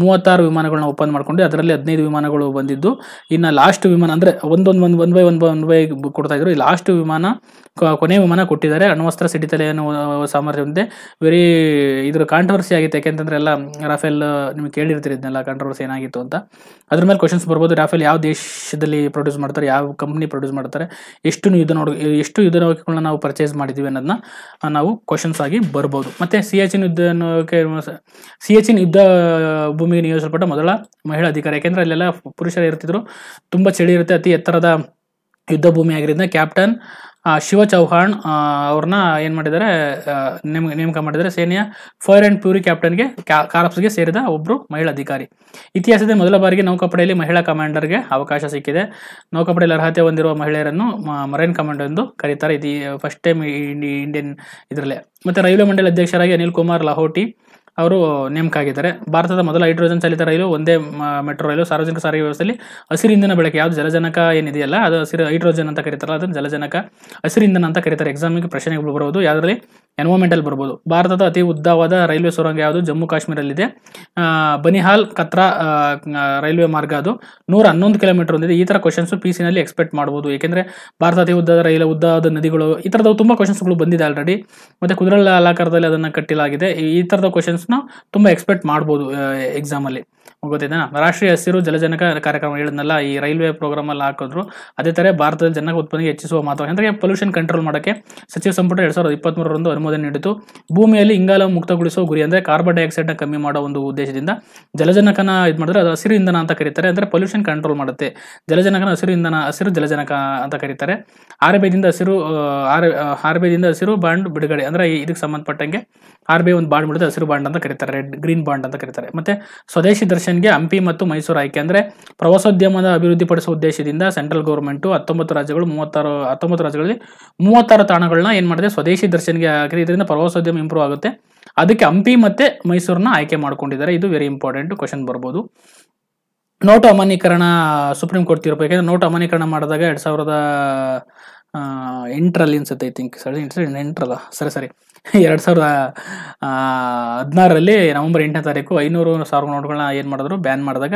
ಮೂವತ್ತಾರು ವಿಮಾನಗಳನ್ನ ಒಪ್ಪಂದ ಮಾಡ್ಕೊಂಡು ಅದರಲ್ಲಿ ಹದಿನೈದು ವಿಮಾನಗಳು ಬಂದಿದ್ದು ಇನ್ನು ಲಾಸ್ಟ್ ವಿಮಾನ ಅಂದರೆ ಒಂದೊಂದು ಒಂದು one by one by one by ಕೊಡ್ತಾಯಿದ್ರು ಈ ಲಾಸ್ಟ್ ವಿಮಾನ ಕೊನೆಯ ವಿಮಾನ ಕೊಟ್ಟಿದ್ದಾರೆ ಅಣ್ವಸ್ತ್ರ ಸಿಡಿತಲೆಯನ್ನು ಸಾಮರ್ಥ್ಯ ಮುಂದೆ ವೆರಿ ಇದ್ರ ಕಾಂಟ್ರವರ್ಸಿ ಆಗಿತ್ತು ಯಾಕೆಂತಂದ್ರೆ ಎಲ್ಲ ರಫೇಲ್ ನಿಮ್ಗೆ ಕೇಳಿರ್ತೀರಿ ಇದನ್ನೆಲ್ಲ ಕಾಂಟ್ರವರ್ಸಿ ಏನಾಗಿತ್ತು ಅಂತ ಅದ್ರ ಮೇಲೆ ಕ್ವಶನ್ಸ್ ಬರ್ಬೋದು ರಾಫೆಲ್ ಯಾವ ದೇಶದಲ್ಲಿ ಪ್ರೊಡ್ಯೂಸ್ ಮಾಡ್ತಾರೆ ಯಾವ ಕಂಪ್ನಿ ಪ್ರೊಡ್ಯೂಸ್ ಮಾಡ್ತಾರೆ ಎಷ್ಟು ಯುದ್ಧ ನೋಡ ಎಷ್ಟು ಯುದ್ಧ ನೌಕೆಗಳನ್ನ ನಾವು ಪರ್ಚೇಸ್ ಮಾಡಿದ್ದೀವಿ ಅನ್ನೋದನ್ನ ನಾವು ಕ್ವಶನ್ಸ್ ಆಗಿ ಬರ್ಬೋದು ಮತ್ತು ಸಿ ಎಚ್ ಇನ್ ಯುದ್ಧ ನೌಕೆ ಸಿ ಎಚ್ ಇನ್ ಯುದ್ಧ ಭೂಮಿಗೆ ನಿಯೋಜಿಸಲ್ಪಟ್ಟ ಮೊದಲ ಮಹಿಳಾ ಅಧಿಕಾರಿ ಯಾಕೆಂದ್ರೆ ಅಲ್ಲೆಲ್ಲ ಪುರುಷರು ಇರ್ತಿದ್ರು ತುಂಬ ಚಳಿ ಇರುತ್ತೆ ಅತಿ ಎತ್ತರದ ಯುದ್ಧ ಭೂಮಿ ಆಗಿರೋದ್ರಿಂದ ಕ್ಯಾಪ್ಟನ್ ಶಿವ ಚೌಹಾಣ್ ಅವ್ರನ್ನ ಏನು ಮಾಡಿದ್ದಾರೆ ನೇಮ ನೇಮಕ ಮಾಡಿದ್ದಾರೆ ಸೇನೆಯ ಫೈರ್ ಆ್ಯಂಡ್ ಪ್ಯೂರಿ ಕ್ಯಾಪ್ಟನ್ಗೆ ಕಾರ್ಪ್ಸ್ಗೆ ಸೇರಿದ ಒಬ್ಬರು ಮಹಿಳಾ ಅಧಿಕಾರಿ ಇತಿಹಾಸದ ಮೊದಲ ಬಾರಿಗೆ ನೌಕಾಪಡೆಯಲ್ಲಿ ಮಹಿಳಾ ಕಮಾಂಡರ್ಗೆ ಅವಕಾಶ ಸಿಕ್ಕಿದೆ ನೌಕಾಪಡೆಯಲ್ಲಿ ಅರ್ಹತೆ ಹೊಂದಿರುವ ಮಹಿಳೆಯರನ್ನು ಮರೈನ್ ಕಮಾಂಡರ್ ಎಂದು ಕರೀತಾರೆ ಇದು ಫಸ್ಟ್ ಟೈಮ್ ಇಂಡಿಯನ್ ಇದರಲ್ಲೇ ಮತ್ತು ರೈಲ್ವೆ ಮಂಡಳಿ ಅಧ್ಯಕ್ಷರಾಗಿ ಅನಿಲ್ ಕುಮಾರ್ ಲಹೋಟಿ ಅವರು ನೇಮಕ ಆಗಿದ್ದಾರೆ ಭಾರತದ ಮೊದಲ ಹೈಡ್ರೋಜನ್ ಚಾಲಿತ ರೈಲು ಒಂದೇ ಮೆಟ್ರೋ ರೈಲು ಸಾರ್ವಜನಿಕ ಸಾರಿಗೆ ವ್ಯವಸ್ಥೆಯಲ್ಲಿ ಹಸಿರು ಇಂಧನ ಬಳಕೆ ಯಾವುದು ಜಲಜನಕ ಏನಿದೆಯಲ್ಲ ಅದು ಹಸಿರು ಹೈಡ್ರೋಜನ್ ಅಂತ ಕರೀತಾರಲ್ಲ ಅದನ್ನು ಜಲಜನಕ ಹಸಿರು ಇಂಧನ ಅಂತ ಕರೀತಾರೆ ಎಕ್ಸಾಮಿಗೆ ಪ್ರಶ್ನೆಗಳು ಬರೋದು ಯಾವುದರಲ್ಲಿ ಎನ್ವೈರ್ಮೆಂಟಲ್ಲಿ ಬರ್ಬೋದು ಭಾರತದ ಅತಿ ಉದ್ದವಾದ ರೈಲ್ವೆ ಸುರಂಗ ಯಾವುದು ಜಮ್ಮು ಕಾಶ್ಮೀರಲ್ಲಿದೆ ಬನಿಹಾಲ್ ಕತ್ರಾ ರೈಲ್ವೆ ಮಾರ್ಗ ಅದು ನೂರ ಹನ್ನೊಂದು ಕಿಲೋಮೀಟರ್ ಹೊಂದಿದೆ ಈ ಥರ ಕ್ವಶನ್ಸು ಪಿ ಸಿನಲ್ಲಿ ಎಕ್ಸ್ಪೆಕ್ಟ್ ಮಾಡ್ಬೋದು ಏಕೆಂದರೆ ಭಾರತ ಅತಿ ಉದ್ದದ ರೈಲು ಉದ್ದವಾದ ನದಿಗಳು ಈ ಥರದ ತುಂಬ ಕ್ವಶನ್ಸ್ಗಳು ಬಂದಿದೆ ಆಲ್ರೆಡಿ ಮತ್ತು ಕುದುರಳ ಅಲಾಕಾರದಲ್ಲಿ ಅದನ್ನು ಕಟ್ಟಿಲಾಗಿದೆ ಈ ಥರದ ಕ್ವಶನ್ಸ್ನ ತುಂಬ ಎಕ್ಸ್ಪೆಕ್ಟ್ ಮಾಡ್ಬೋದು ಎಕ್ಸಾಮಲ್ಲಿ ಗೊತ್ತಿದೆನಾ ರಾಷ್ಟ್ರೀಯ ಹಸಿರು ಜಲಜನಕ ಕಾರ್ಯಕ್ರಮ ಹೇಳಿದ್ನಲ್ಲ ಈ ರೈಲ್ವೆ ಪ್ರೋಗ್ರಾಮ್ ಅಲ್ಲಿ ಹಾಕಿದ್ರು ಅದೇ ತರ ಭಾರತದಲ್ಲಿ ಜನಕ ಉತ್ಪನ್ನ ಹೆಚ್ಚಿಸುವ ಮಾತು ಅಂದ್ರೆ ಪೊಲ್ಯೂಷನ್ ಕಂಟ್ರೋಲ್ ಮಾಡಕ್ಕೆ ಸಚಿವ ಸಂಪುಟ ಎರಡ್ ಸಾವಿರದ ಮೂರರಂದು ಅನುಮೋದನೆ ನೀಡಿತು ಭೂಮಿಯಲ್ಲಿ ಇಂಗಾಲ ಮುಕ್ತಗೊಳಿಸುವ ಗುರಿ ಅಂದ್ರೆ ಕಾರ್ಬನ್ ಡೈಆಕ್ಸೈಡ್ ನ ಕಮ್ಮಿ ಮಾಡೋ ಒಂದು ಉದ್ದೇಶದಿಂದ ಜಲಜನಕನ ಇದು ಮಾಡಿದ್ರೆ ಅದು ಹಸಿರು ಇಂಧನ ಅಂತ ಕರೀತಾರೆ ಅಂದ್ರೆ ಪೊಲ್ಯೂಷನ್ ಕಂಟ್ರೋಲ್ ಮಾಡುತ್ತೆ ಜಲಜನಕನ ಹಸಿರು ಇಂಧನ ಹಸಿರು ಜಲಜನಕ ಅಂತ ಕರೀತಾರೆ ಆರ್ ಬಿ ಹಸಿರು ಆರ್ ಆರ್ ಹಸಿರು ಬಾಂಡ್ ಬಿಡುಗಡೆ ಅಂದ್ರೆ ಇದಕ್ಕೆ ಸಂಬಂಧಪಟ್ಟಂಗೆ ಆರ್ ಒಂದು ಬಾಂಡ್ ಬಿಡುತ್ತೆ ಹಸಿರು ಬಾಂಡ್ ಅಂತ ಕರೀತಾರೆ ರೆಡ್ ಗ್ರೀನ್ ಬಾಂಡ್ ಅಂತ ಕರೀತಾರೆ ಮತ್ತೆ ಸ್ವದೇಶಿ ದರ್ಶನ್ ಕಮಿಷನ್ಗೆ ಹಂಪಿ ಮತ್ತು ಮೈಸೂರು ಆಯ್ಕೆ ಅಂದರೆ ಪ್ರವಾಸೋದ್ಯಮದ ಅಭಿವೃದ್ಧಿಪಡಿಸುವ ಉದ್ದೇಶದಿಂದ ಸೆಂಟ್ರಲ್ ಗೌರ್ಮೆಂಟು ಹತ್ತೊಂಬತ್ತು ರಾಜ್ಯಗಳು ಮೂವತ್ತಾರು ಹತ್ತೊಂಬತ್ತು ರಾಜ್ಯಗಳಲ್ಲಿ ಮೂವತ್ತಾರು ತಾಣಗಳನ್ನ ಏನು ಮಾಡಿದೆ ಸ್ವದೇಶಿ ದರ್ಶನಿಗೆ ಹಾಕಿದೆ ಇದರಿಂದ ಪ್ರವಾಸೋದ್ಯಮ ಇಂಪ್ರೂವ್ ಆಗುತ್ತೆ ಅದಕ್ಕೆ ಹಂಪಿ ಮತ್ತು ಮೈಸೂರನ್ನ ಆಯ್ಕೆ ಮಾಡ್ಕೊಂಡಿದ್ದಾರೆ ಇದು ವೆರಿ ಇಂಪಾರ್ಟೆಂಟ್ ಕ್ವಶನ್ ಬರ್ಬೋದು ನೋಟು ಅಮಾನ್ಯೀಕರಣ ಸುಪ್ರೀಂ ಕೋರ್ಟ್ ತೀರ್ಪು ಯಾಕೆಂದರೆ ನೋಟು ಅಮಾನ್ಯೀಕರಣ ಮಾಡಿದಾಗ ಎರಡು ಸಾವಿರದ ಎಂಟರಲ್ಲಿ ಅನ್ಸುತ್ತೆ ಐ ಥಿಂಕ್ ಸರಿ ಎಂಟರಲ್ಲ ಸರಿ ಸರಿ ಎರಡು ಸಾವಿರದ ಹದಿನಾರರಲ್ಲಿ ನವೆಂಬರ್ ಎಂಟನೇ ತಾರೀಕು ಐನೂರು ಸಾವಿರ ನೋಟ್ಗಳನ್ನ ಏನು ಮಾಡಿದ್ರು ಬ್ಯಾನ್ ಮಾಡಿದಾಗ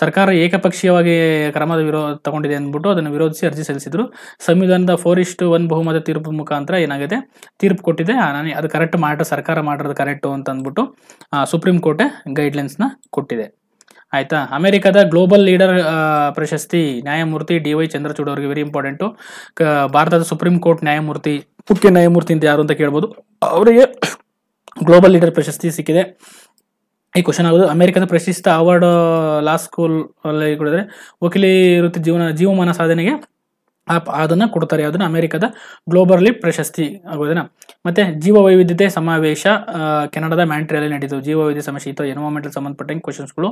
ಸರ್ಕಾರ ಏಕಪಕ್ಷೀಯವಾಗಿ ಕ್ರಮದ ವಿರೋಧ ತಗೊಂಡಿದೆ ಅಂದ್ಬಿಟ್ಟು ಅದನ್ನು ವಿರೋಧಿಸಿ ಅರ್ಜಿ ಸಲ್ಲಿಸಿದ್ರು ಸಂವಿಧಾನದ ಫೋರ್ ಇಷ್ಟು ಒನ್ ಬಹುಮತ ತೀರ್ಪು ಮುಖಾಂತರ ಏನಾಗಿದೆ ತೀರ್ಪು ಕೊಟ್ಟಿದೆ ನಾನು ಅದು ಕರೆಕ್ಟ್ ಮಾಡಿರೋ ಸರ್ಕಾರ ಮಾಡಿರೋದು ಕರೆಕ್ಟು ಅಂತ ಅಂದ್ಬಿಟ್ಟು ಸುಪ್ರೀಂ ಕೋರ್ಟೆ ಗೈಡ್ಲೈನ್ಸ್ನ ಕೊಟ್ಟಿದೆ ಆಯಿತಾ ಅಮೆರಿಕದ ಗ್ಲೋಬಲ್ ಲೀಡರ್ ಪ್ರಶಸ್ತಿ ನ್ಯಾಯಮೂರ್ತಿ ಡಿ ವೈ ಚಂದ್ರಚೂಡ್ ಅವರಿಗೆ ವೆರಿ ಇಂಪಾರ್ಟೆಂಟು ಭಾರತದ ಸುಪ್ರೀಂ ಕೋರ್ಟ್ ನ್ಯಾಯಮೂರ್ತಿ ಮುಖ್ಯ ನ್ಯಾಯಮೂರ್ತಿ ಅಂತ ಯಾರು ಅಂತ ಕೇಳ್ಬೋದು ಅವರಿಗೆ ಗ್ಲೋಬಲ್ ಲೀಡರ್ ಪ್ರಶಸ್ತಿ ಸಿಕ್ಕಿದೆ ಈ ಕ್ವಶನ್ ಆಗೋದು ಅಮೆರಿಕದ ಪ್ರಶಸ್ತಿ ಅವಾರ್ಡ್ ಲಾ ಸ್ಕೂಲ್ ಅಲ್ಲಿ ಕೊಡಿದ್ರೆ ವಕೀಲಿ ವೃತ್ತಿ ಜೀವನ ಜೀವಮಾನ ಸಾಧನೆಗೆ ಅದನ್ನು ಕೊಡ್ತಾರೆ ಅದನ್ನು ಅಮೆರಿಕದ ಗ್ಲೋಬರ್ಲಿ ಪ್ರಶಸ್ತಿ ಆಗೋದನ್ನ ಮತ್ತೆ ಜೀವವೈವಿಧ್ಯತೆ ಸಮಾವೇಶ ಕೆನಡಾದ ಮ್ಯಾಂಟ್ರಿಯಲ್ಲಿ ನಡೀತು ಜೀವವೈವಿಧ್ಯ ಸಮಸ್ಯೆ ಇತ್ತು ಸಂಬಂಧಪಟ್ಟ ಸಂಬಂಧಪಟ್ಟಂಗೆ ಕ್ವಶನ್ಸ್ಗಳು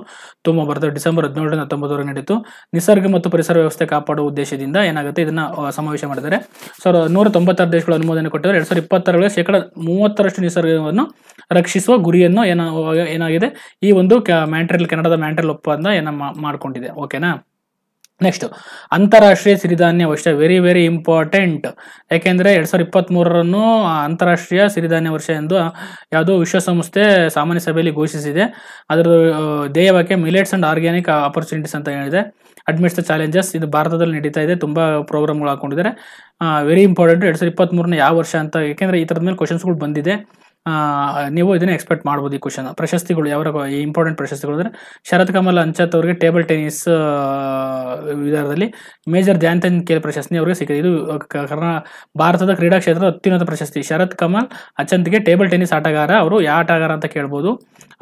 ತುಂಬ ಬರ್ತವೆ ಡಿಸೆಂಬರ್ ಹದಿನೇಳರಿಂದ ಹತ್ತೊಂಬತ್ತರ ನಡೀತು ನಿಸರ್ಗ ಮತ್ತು ಪರಿಸರ ವ್ಯವಸ್ಥೆ ಕಾಪಾಡುವ ಉದ್ದೇಶದಿಂದ ಏನಾಗುತ್ತೆ ಇದನ್ನು ಸಮಾವೇಶ ಮಾಡಿದ್ದಾರೆ ಸಾವಿರದ ನೂರ ತೊಂಬತ್ತಾರು ದೇಶಗಳು ಅನುಮೋದನೆ ಕೊಟ್ಟವರು ಎರಡು ಸಾವಿರದ ಇಪ್ಪತ್ತಾರರಲ್ಲಿ ಶೇಕಡ ಮೂವತ್ತರಷ್ಟು ನಿಸರ್ಗವನ್ನು ರಕ್ಷಿಸುವ ಗುರಿಯನ್ನು ಏನೋ ಏನಾಗಿದೆ ಈ ಒಂದು ಮ್ಯಾಂಟ್ರಿಯಲ್ ಕೆನಡಾದ ಮ್ಯಾಂಟ್ರಿಯಲ್ ಒಪ್ಪಂದ ಏನ ಮಾಡ್ಕೊಂಡಿದೆ ಓಕೆನಾ ನೆಕ್ಸ್ಟ್ ಅಂತಾರಾಷ್ಟ್ರೀಯ ಸಿರಿಧಾನ್ಯ ವರ್ಷ ವೆರಿ ವೆರಿ ಇಂಪಾರ್ಟೆಂಟ್ ಯಾಕೆಂದರೆ ಎರಡು ಸಾವಿರದ ಇಪ್ಪತ್ತ್ಮೂರರನ್ನು ಅಂತಾರಾಷ್ಟ್ರೀಯ ಸಿರಿಧಾನ್ಯ ವರ್ಷ ಎಂದು ಯಾವುದೋ ವಿಶ್ವಸಂಸ್ಥೆ ಸಾಮಾನ್ಯ ಸಭೆಯಲ್ಲಿ ಘೋಷಿಸಿದೆ ಅದರ ಧ್ಯೇಯವಾಕ್ಯ ಮಿಲೆಟ್ಸ್ ಆ್ಯಂಡ್ ಆರ್ಗ್ಯಾನಿಕ್ ಆಪರ್ಚುನಿಟೀಸ್ ಅಂತ ಹೇಳಿದೆ ಅಡ್ಮಿಟ್ಸ್ ದ ಚಾಲೆಂಜಸ್ ಇದು ಭಾರತದಲ್ಲಿ ನಡೀತಾ ಇದೆ ತುಂಬ ಪ್ರೋಗ್ರಾಮ್ಗಳು ಹಾಕೊಂಡಿದ್ದಾರೆ ವೆರಿ ಇಂಪಾರ್ಟೆಂಟ್ ಎರಡು ಸಾವಿರದ ಯಾವ ವರ್ಷ ಅಂತ ಯಾಕೆಂದರೆ ಈ ಥರದ ಮೇಲೆ ಕ್ವಶನ್ಸ್ಗಳು ಬಂದಿದೆ ನೀವು ಇದನ್ನ ಎಕ್ಸ್ಪೆಕ್ಟ್ ಮಾಡ್ಬೋದು ಈ ಕ್ವಶನ್ ಪ್ರಶಸ್ತಿಗಳು ಯಾವ ಇಂಪಾರ್ಟೆಂಟ್ ಪ್ರಶಸ್ತಿಗಳು ಅಂದರೆ ಶರತ್ ಕಮಲ್ ಅಂಚತ್ ಅವರಿಗೆ ಟೇಬಲ್ ಟೆನಿಸ್ ವಿಧಾನದಲ್ಲಿ ಮೇಜರ್ ಚಂದ್ ಕೇಲ್ ಪ್ರಶಸ್ತಿ ಅವರಿಗೆ ಸಿಕ್ಕಿದೆ ಇದು ಭಾರತದ ಕ್ರೀಡಾ ಕ್ಷೇತ್ರದ ಅತ್ಯುನ್ನತ ಪ್ರಶಸ್ತಿ ಶರತ್ ಕಮಲ್ ಅಚಂತ್ಗೆ ಟೇಬಲ್ ಟೆನಿಸ್ ಆಟಗಾರ ಅವರು ಯಾವ ಆಟಗಾರ ಅಂತ ಕೇಳ್ಬೋದು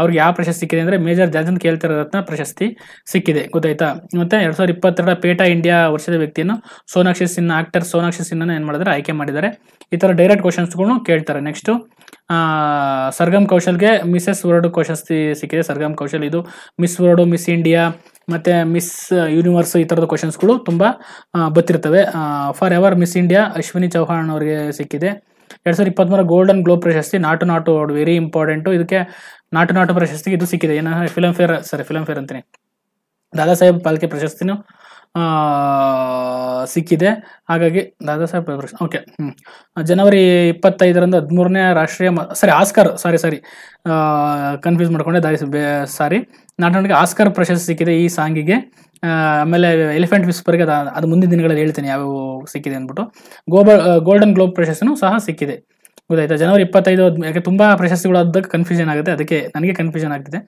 ಅವ್ರಿಗೆ ಯಾವ ಪ್ರಶಸ್ತಿ ಸಿಕ್ಕಿದೆ ಅಂದರೆ ಮೇಜರ್ ಧ್ಯಾನ್ಚಂದ್ ಖೇಲ್ ರತ್ನ ಪ್ರಶಸ್ತಿ ಸಿಕ್ಕಿದೆ ಗೊತ್ತಾಯ್ತಾ ಮತ್ತೆ ಎರಡು ಸಾವಿರದ ಇಪ್ಪತ್ತೆರಡ ಪೇಟಾ ಇಂಡಿಯಾ ವರ್ಷದ ವ್ಯಕ್ತಿಯನ್ನು ಸೋನಾಕ್ಷಿ ಸಿನ್ ಆಕ್ಟರ್ ಸೋನಾಕ್ಷಿ ಸಿನ್ಹಾ ಏನು ಮಾಡಿದರೆ ಆಯ್ಕೆ ಮಾಡಿದ್ದಾರೆ ಈ ಥರ ಡೈರೆಕ್ಟ್ ಕ್ವಶನ್ಸ್ಗಳನ್ನು ಕೇಳ್ತಾರೆ ನೆಕ್ಸ್ಟು ಸರ್ಗಮ್ ಕೌಶಲ್ಗೆ ಮಿಸ್ಸಸ್ ವರ್ಲ್ಡ್ ಪ್ರಶಸ್ತಿ ಸಿಕ್ಕಿದೆ ಸರ್ಗಮ್ ಕೌಶಲ್ ಇದು ಮಿಸ್ ವರ್ಲ್ಡ್ ಮಿಸ್ ಇಂಡಿಯಾ ಮತ್ತು ಮಿಸ್ ಯೂನಿವರ್ಸ್ ಈ ಥರದ ಕ್ವಶನ್ಸ್ಗಳು ತುಂಬ ಬತ್ತಿರ್ತವೆ for ever miss India Ashwini Chauhan ಅವರಿಗೆ ಸಿಕ್ಕಿದೆ ಎರಡು ಸಾವಿರದ ಇಪ್ಪತ್ತ್ಮೂರ ಗೋಲ್ಡನ್ ಗ್ಲೋಬ್ ಪ್ರಶಸ್ತಿ Naatu Naatu award very important ಇದಕ್ಕೆ ನಾಟು ನಾಟು ಪ್ರಶಸ್ತಿಗೆ ಇದು ಸಿಕ್ಕಿದೆ ಏನಂದರೆ ಫಿಲಮ್ ಫೇರ್ ಸರಿ ಫಿಲಂ ಫೇರ್ ಅಂತೀನಿ ದಾದಾ ಸಾಹೇಬ್ ಪಾಲ್ಕೆ ಪ್ರಶಸ್ತಿನೂ ಸಿಕ್ಕಿದೆ ಹಾಗಾಗಿ ದಾದಾ ಸಾಹೇಬ್ ಪ್ರಶ್ನೆ ಓಕೆ ಜನವರಿ ಇಪ್ಪತ್ತೈದರಿಂದ ಹದಿಮೂರನೇ ರಾಷ್ಟ್ರೀಯ ಸಾರಿ ಆಸ್ಕರ್ ಸಾರಿ ಸಾರಿ ಕನ್ಫ್ಯೂಸ್ ಮಾಡ್ಕೊಂಡೆ ದಾರಿ ಸಾರಿ ನಾಟಕಕ್ಕೆ ಆಸ್ಕರ್ ಪ್ರಶಸ್ತಿ ಸಿಕ್ಕಿದೆ ಈ ಸಾಂಗಿಗೆ ಆಮೇಲೆ ಎಲಿಫೆಂಟ್ ವಿಸ್ಪರ್ಗೆ ಅದು ಮುಂದಿನ ದಿನಗಳಲ್ಲಿ ಹೇಳ್ತೀನಿ ಯಾವ್ಯಾವ ಸಿಕ್ಕಿದೆ ಅಂದ್ಬಿಟ್ಟು ಗೋಬ ಗೋಲ್ಡನ್ ಗ್ಲೋಬ್ ಪ್ರಶಸ್ತಿನೂ ಸಹ ಸಿಕ್ಕಿದೆ ಗೊತ್ತಾಯ್ತಾ ಜನವರಿ ಇಪ್ಪತ್ತೈದು ಹದ್ ಯಾಕೆ ತುಂಬ ಪ್ರಶಸ್ತಿಗಳಾದ್ದಕ್ಕೆ ಕನ್ಫ್ಯೂಷನ್ ಆಗುತ್ತೆ ಅದಕ್ಕೆ ನನಗೆ ಕನ್ಫ್ಯೂಷನ್ ಆಗ್ತಿದೆ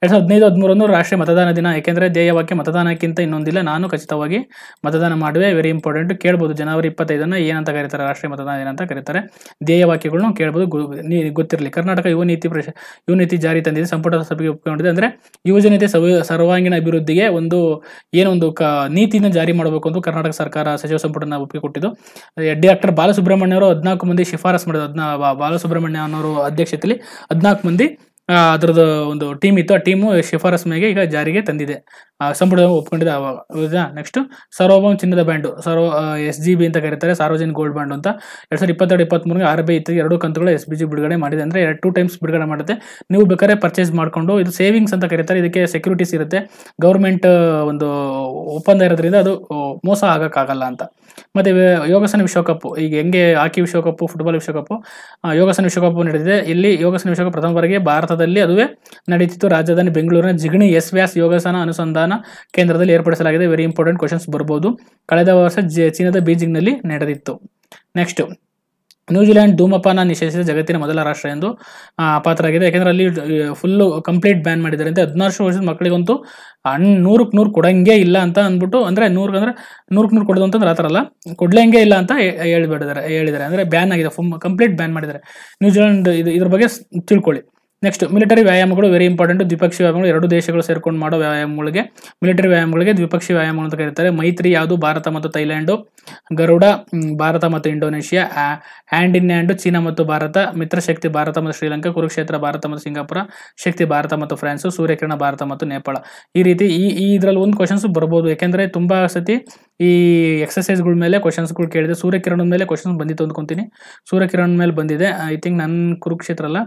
ಎರಡು ಸಾವಿರದ ಹದಿನೈದು ಹದಿಮೂರನ್ನು ರಾಷ್ಟ್ರೀಯ ಮತದಾನ ದಿನ ಏಕೆಂದರೆ ಧ್ಯೇಯವಾಕ್ಯ ಮತದಾನಕ್ಕಿಂತ ಇನ್ನೊಂದಿಲ್ಲ ನಾನು ಖಚಿತವಾಗಿ ಮತದಾನ ಮಾಡುವೆ ವೆರಿ ಇಂಪಾರ್ಟೆಂಟ್ ಕೇಳ್ಬೋದು ಜನವರಿ ಇಪ್ಪತ್ತೈದನ್ನು ಏನಂತ ಕರೀತಾರೆ ರಾಷ್ಟ್ರೀಯ ಮತದಾನ ದಿನ ಅಂತ ಕರೀತಾರೆ ಧ್ಯೇಯವಾಕ್ಯಗಳನ್ನು ಕೇಳ್ಬೋದು ಗೊತ್ತಿರಲಿ ಕರ್ನಾಟಕ ಯುವ ನೀತಿ ಪ್ರಶ ಯುವ ನೀತಿ ಜಾರಿ ತಂದಿದೆ ಸಂಪುಟ ಸಭೆಗೆ ಒಪ್ಪಿಕೊಂಡಿದೆ ಅಂದರೆ ಯುವಜನತೆ ಸರ್ವಾಂಗೀಣ ಅಭಿವೃದ್ಧಿಗೆ ಒಂದು ಏನೊಂದು ಕ ನೀತಿಯನ್ನು ಜಾರಿ ಮಾಡಬೇಕು ಅಂತ ಕರ್ನಾಟಕ ಸರ್ಕಾರ ಸಚಿವ ಸಂಪುಟನ ಒಪ್ಪಿಕೊಟ್ಟಿದ್ದು ಡಾಕ್ಟರ್ ಬಾಲಸುಬ್ರಹ್ಮಣ್ಯ ಹದಿನಾಲ್ಕು ಮಂದಿ ಶಿಫಾರಸ್ ಮಾಡಿದ ಹದಿನಾಲ್ಕು ಬಾಲಸುಬ್ರಹ್ಮಣ್ಯ ಅನ್ನೋರು ಅಧ್ಯಕ್ಷತೆಯಲ್ಲಿ ಹದಿನಾಲ್ಕು ಮಂದಿ ಅದರದ್ದು ಒಂದು ಟೀಮ್ ಇತ್ತು ಆ ಟೀಮು ಶಿಫಾರಸ್ ಮೇಲೆ ಈಗ ಜಾರಿಗೆ ತಂದಿದೆ ಸಂಪುಟ ಒಪ್ಕೊಂಡಿದೆ ಆವಾಗ ಹೌದಾ ನೆಕ್ಸ್ಟ್ ಸಾರ್ವಭೌಮ ಚಿನ್ನದ ಬ್ಯಾಂಡು ಸಾರ್ವ ಎಸ್ ಜಿ ಬಿ ಅಂತ ಕರೀತಾರೆ ಸಾರ್ವಜನಿಕ ಗೋಲ್ಡ್ ಬ್ಯಾಂಡ್ ಅಂತ ಎರಡು ಸಾವಿರದ ಇಪ್ಪತ್ತೆರಡು ಇಪ್ಪತ್ತ್ಮೂರಿಗೆ ಆರ್ ಬಿ ಐ ಎರಡು ಕಂತುಗಳು ಎಸ್ ಬಿ ಜಿ ಬಿಡುಗಡೆ ಮಾಡಿದೆ ಅಂದರೆ ಎರಡು ಟೂ ಟೈಮ್ಸ್ ಬಿಡುಗಡೆ ಮಾಡುತ್ತೆ ನೀವು ಬೇಕಾದ್ರೆ ಪರ್ಚೇಸ್ ಮಾಡಿಕೊಂಡು ಇದು ಸೇವಿಂಗ್ಸ್ ಅಂತ ಕರೀತಾರೆ ಇದಕ್ಕೆ ಸೆಕ್ಯೂರಿಟೀಸ್ ಇರುತ್ತೆ ಗೌರ್ಮೆಂಟ್ ಒಂದು ಒಪ್ಪಂದ ಇರೋದ್ರಿಂದ ಅದು ಮೋಸ ಆಗೋಕ್ಕಾಗಲ್ಲ ಅಂತ ಮತ್ತು ಯೋಗಾಸನ ವಿಶ್ವಕಪ್ ಈಗ ಹೆಂಗೆ ಹಾಕಿ ವಿಶ್ವಕಪ್ಪು ಫುಟ್ಬಾಲ್ ವಿಶ್ವಕಪ್ಪು ಯೋಗಸನ ವಿಶ್ವಕಪ್ ನಡೆದಿದೆ ಇಲ್ಲಿ ಯೋಗಸನ ವಿಶ್ವಕಪ್ ಪ್ರಥಮ ಬಾರಿಗೆ ಭಾರತ ಭಾರತದಲ್ಲಿ ಅದುವೇ ನಡೀತಿತ್ತು ರಾಜಧಾನಿ ಬೆಂಗಳೂರಿನ ಜಿಗಣಿ ಎಸ್ ವ್ಯಾಸ್ ಯೋಗಾಸನ ಅನುಸಂಧಾನ ಕೇಂದ್ರದಲ್ಲಿ ಏರ್ಪಡಿಸಲಾಗಿದೆ ವೆರಿ ಇಂಪಾರ್ಟೆಂಟ್ ಕ್ವಶನ್ಸ್ ಬರ್ಬೋದು ಕಳೆದ ವರ್ಷ ಚೀನಾದ ಬೀಜಿಂಗ್ನಲ್ಲಿ ನಡೆದಿತ್ತು ನೆಕ್ಸ್ಟ್ ನ್ಯೂಜಿಲೆಂಡ್ ಧೂಮಪಾನ ನಿಷೇಧಿಸಿದ ಜಗತ್ತಿನ ಮೊದಲ ರಾಷ್ಟ್ರ ಎಂದು ಪಾತ್ರ ಆಗಿದೆ ಯಾಕೆಂದರೆ ಅಲ್ಲಿ ಫುಲ್ಲು ಕಂಪ್ಲೀಟ್ ಬ್ಯಾನ್ ಮಾಡಿದ್ದಾರೆ ಅಂತ ಹದಿನಾರು ವರ್ಷದ ಮಕ್ಕಳಿಗಂತೂ ಹಣ್ಣು ನೂರಕ್ಕೆ ನೂರು ಕೊಡಂಗೆ ಇಲ್ಲ ಅಂತ ಅಂದ್ಬಿಟ್ಟು ಅಂದರೆ ನೂರಕ್ಕೆ ಅಂದರೆ ನೂರಕ್ಕೆ ನೂರು ಕೊಡೋದು ಅಂತಂದ್ರೆ ಆ ಥರ ಅಲ್ಲ ಕೊಡ್ಲಂಗೆ ಇಲ್ಲ ಅಂತ ಹೇಳಿಬಿಡಿದ್ದಾರೆ ಹೇಳಿದ್ದಾರೆ ಅಂದರೆ ಬ್ಯಾನ್ ಆಗಿದೆ ಫುಲ್ ಕಂಪ್ಲೀಟ್ ಬ್ಯಾನ್ ಮಾಡಿದ್ದಾರೆ ನ್ಯೂಜಿಲೆಂಡ್ ಇದು ಇದ್ರ ಬಗ್ಗೆ ತಿಳ್ಕೊಳ್ಳಿ ನೆಕ್ಸ್ಟ್ ಮಿಲಿಟರಿ ವ್ಯಾಯಾಮಗಳು ವೆರಿ ಇಂಪಾರ್ಟೆಂಟ್ ದ್ವಿಪಕ್ಷೀಯ ವ್ಯಾಯಾಮಗಳು ಎರಡು ದೇಶಗಳು ಸೇರ್ಕೊಂಡು ಮಾಡೋ ವ್ಯಾಯಾಮಗಳಿಗೆ ಮಿಲಿಟರಿ ವ್ಯಾಯಾಮಗಳಿಗೆ ದ್ವಿಪಕ್ಷೀಯ ವ್ಯಾಯಾಮ ಅಂತ ಕರೀತಾರೆ ಮೈತ್ರಿ ಯಾವುದು ಭಾರತ ಮತ್ತು ಥೈಲ್ಯಾಂಡು ಗರುಡ ಭಾರತ ಮತ್ತು Indonesia hand in hand China ಮತ್ತು ಭಾರತ ಮಿತ್ರಶಕ್ತಿ ಭಾರತ ಮತ್ತು ಶ್ರೀಲಂಕಾ ಕುರುಕ್ಷೇತ್ರ ಭಾರತ ಮತ್ತು ಸಿಂಗಾಪುರ ಶಕ್ತಿ ಭಾರತ ಮತ್ತು ಫ್ರಾನ್ಸು ಸೂರ್ಯಕಿರಣ ಭಾರತ ಮತ್ತು ನೇಪಾಳ ಈ ರೀತಿ ಈ ಈ ಇದರಲ್ಲಿ ಒಂದು ಕ್ವಶನ್ಸ್ ಬರ್ಬೋದು ಯಾಕೆಂದರೆ ತುಂಬ ಸತಿ ಈ ಎಕ್ಸಸೈಸ್ಗಳ ಮೇಲೆ ಕ್ವಶನ್ಸ್ಗಳು ಕೇಳಿದೆ ಸೂರ್ಯಕಿರಣದ ಮೇಲೆ ಕ್ವಶನ್ಸ್ ಬಂದಿತ್ತು ಅಂದ್ಕೊತೀನಿ ಸೂರ್ಯಕಿರಣದ ಮೇಲೆ ಬಂದಿದೆ ಐ ಥಿಂಕ್ ನನ್ನ ಕುರುಕ್ಷೇತ್ರ ಅಲ್ಲ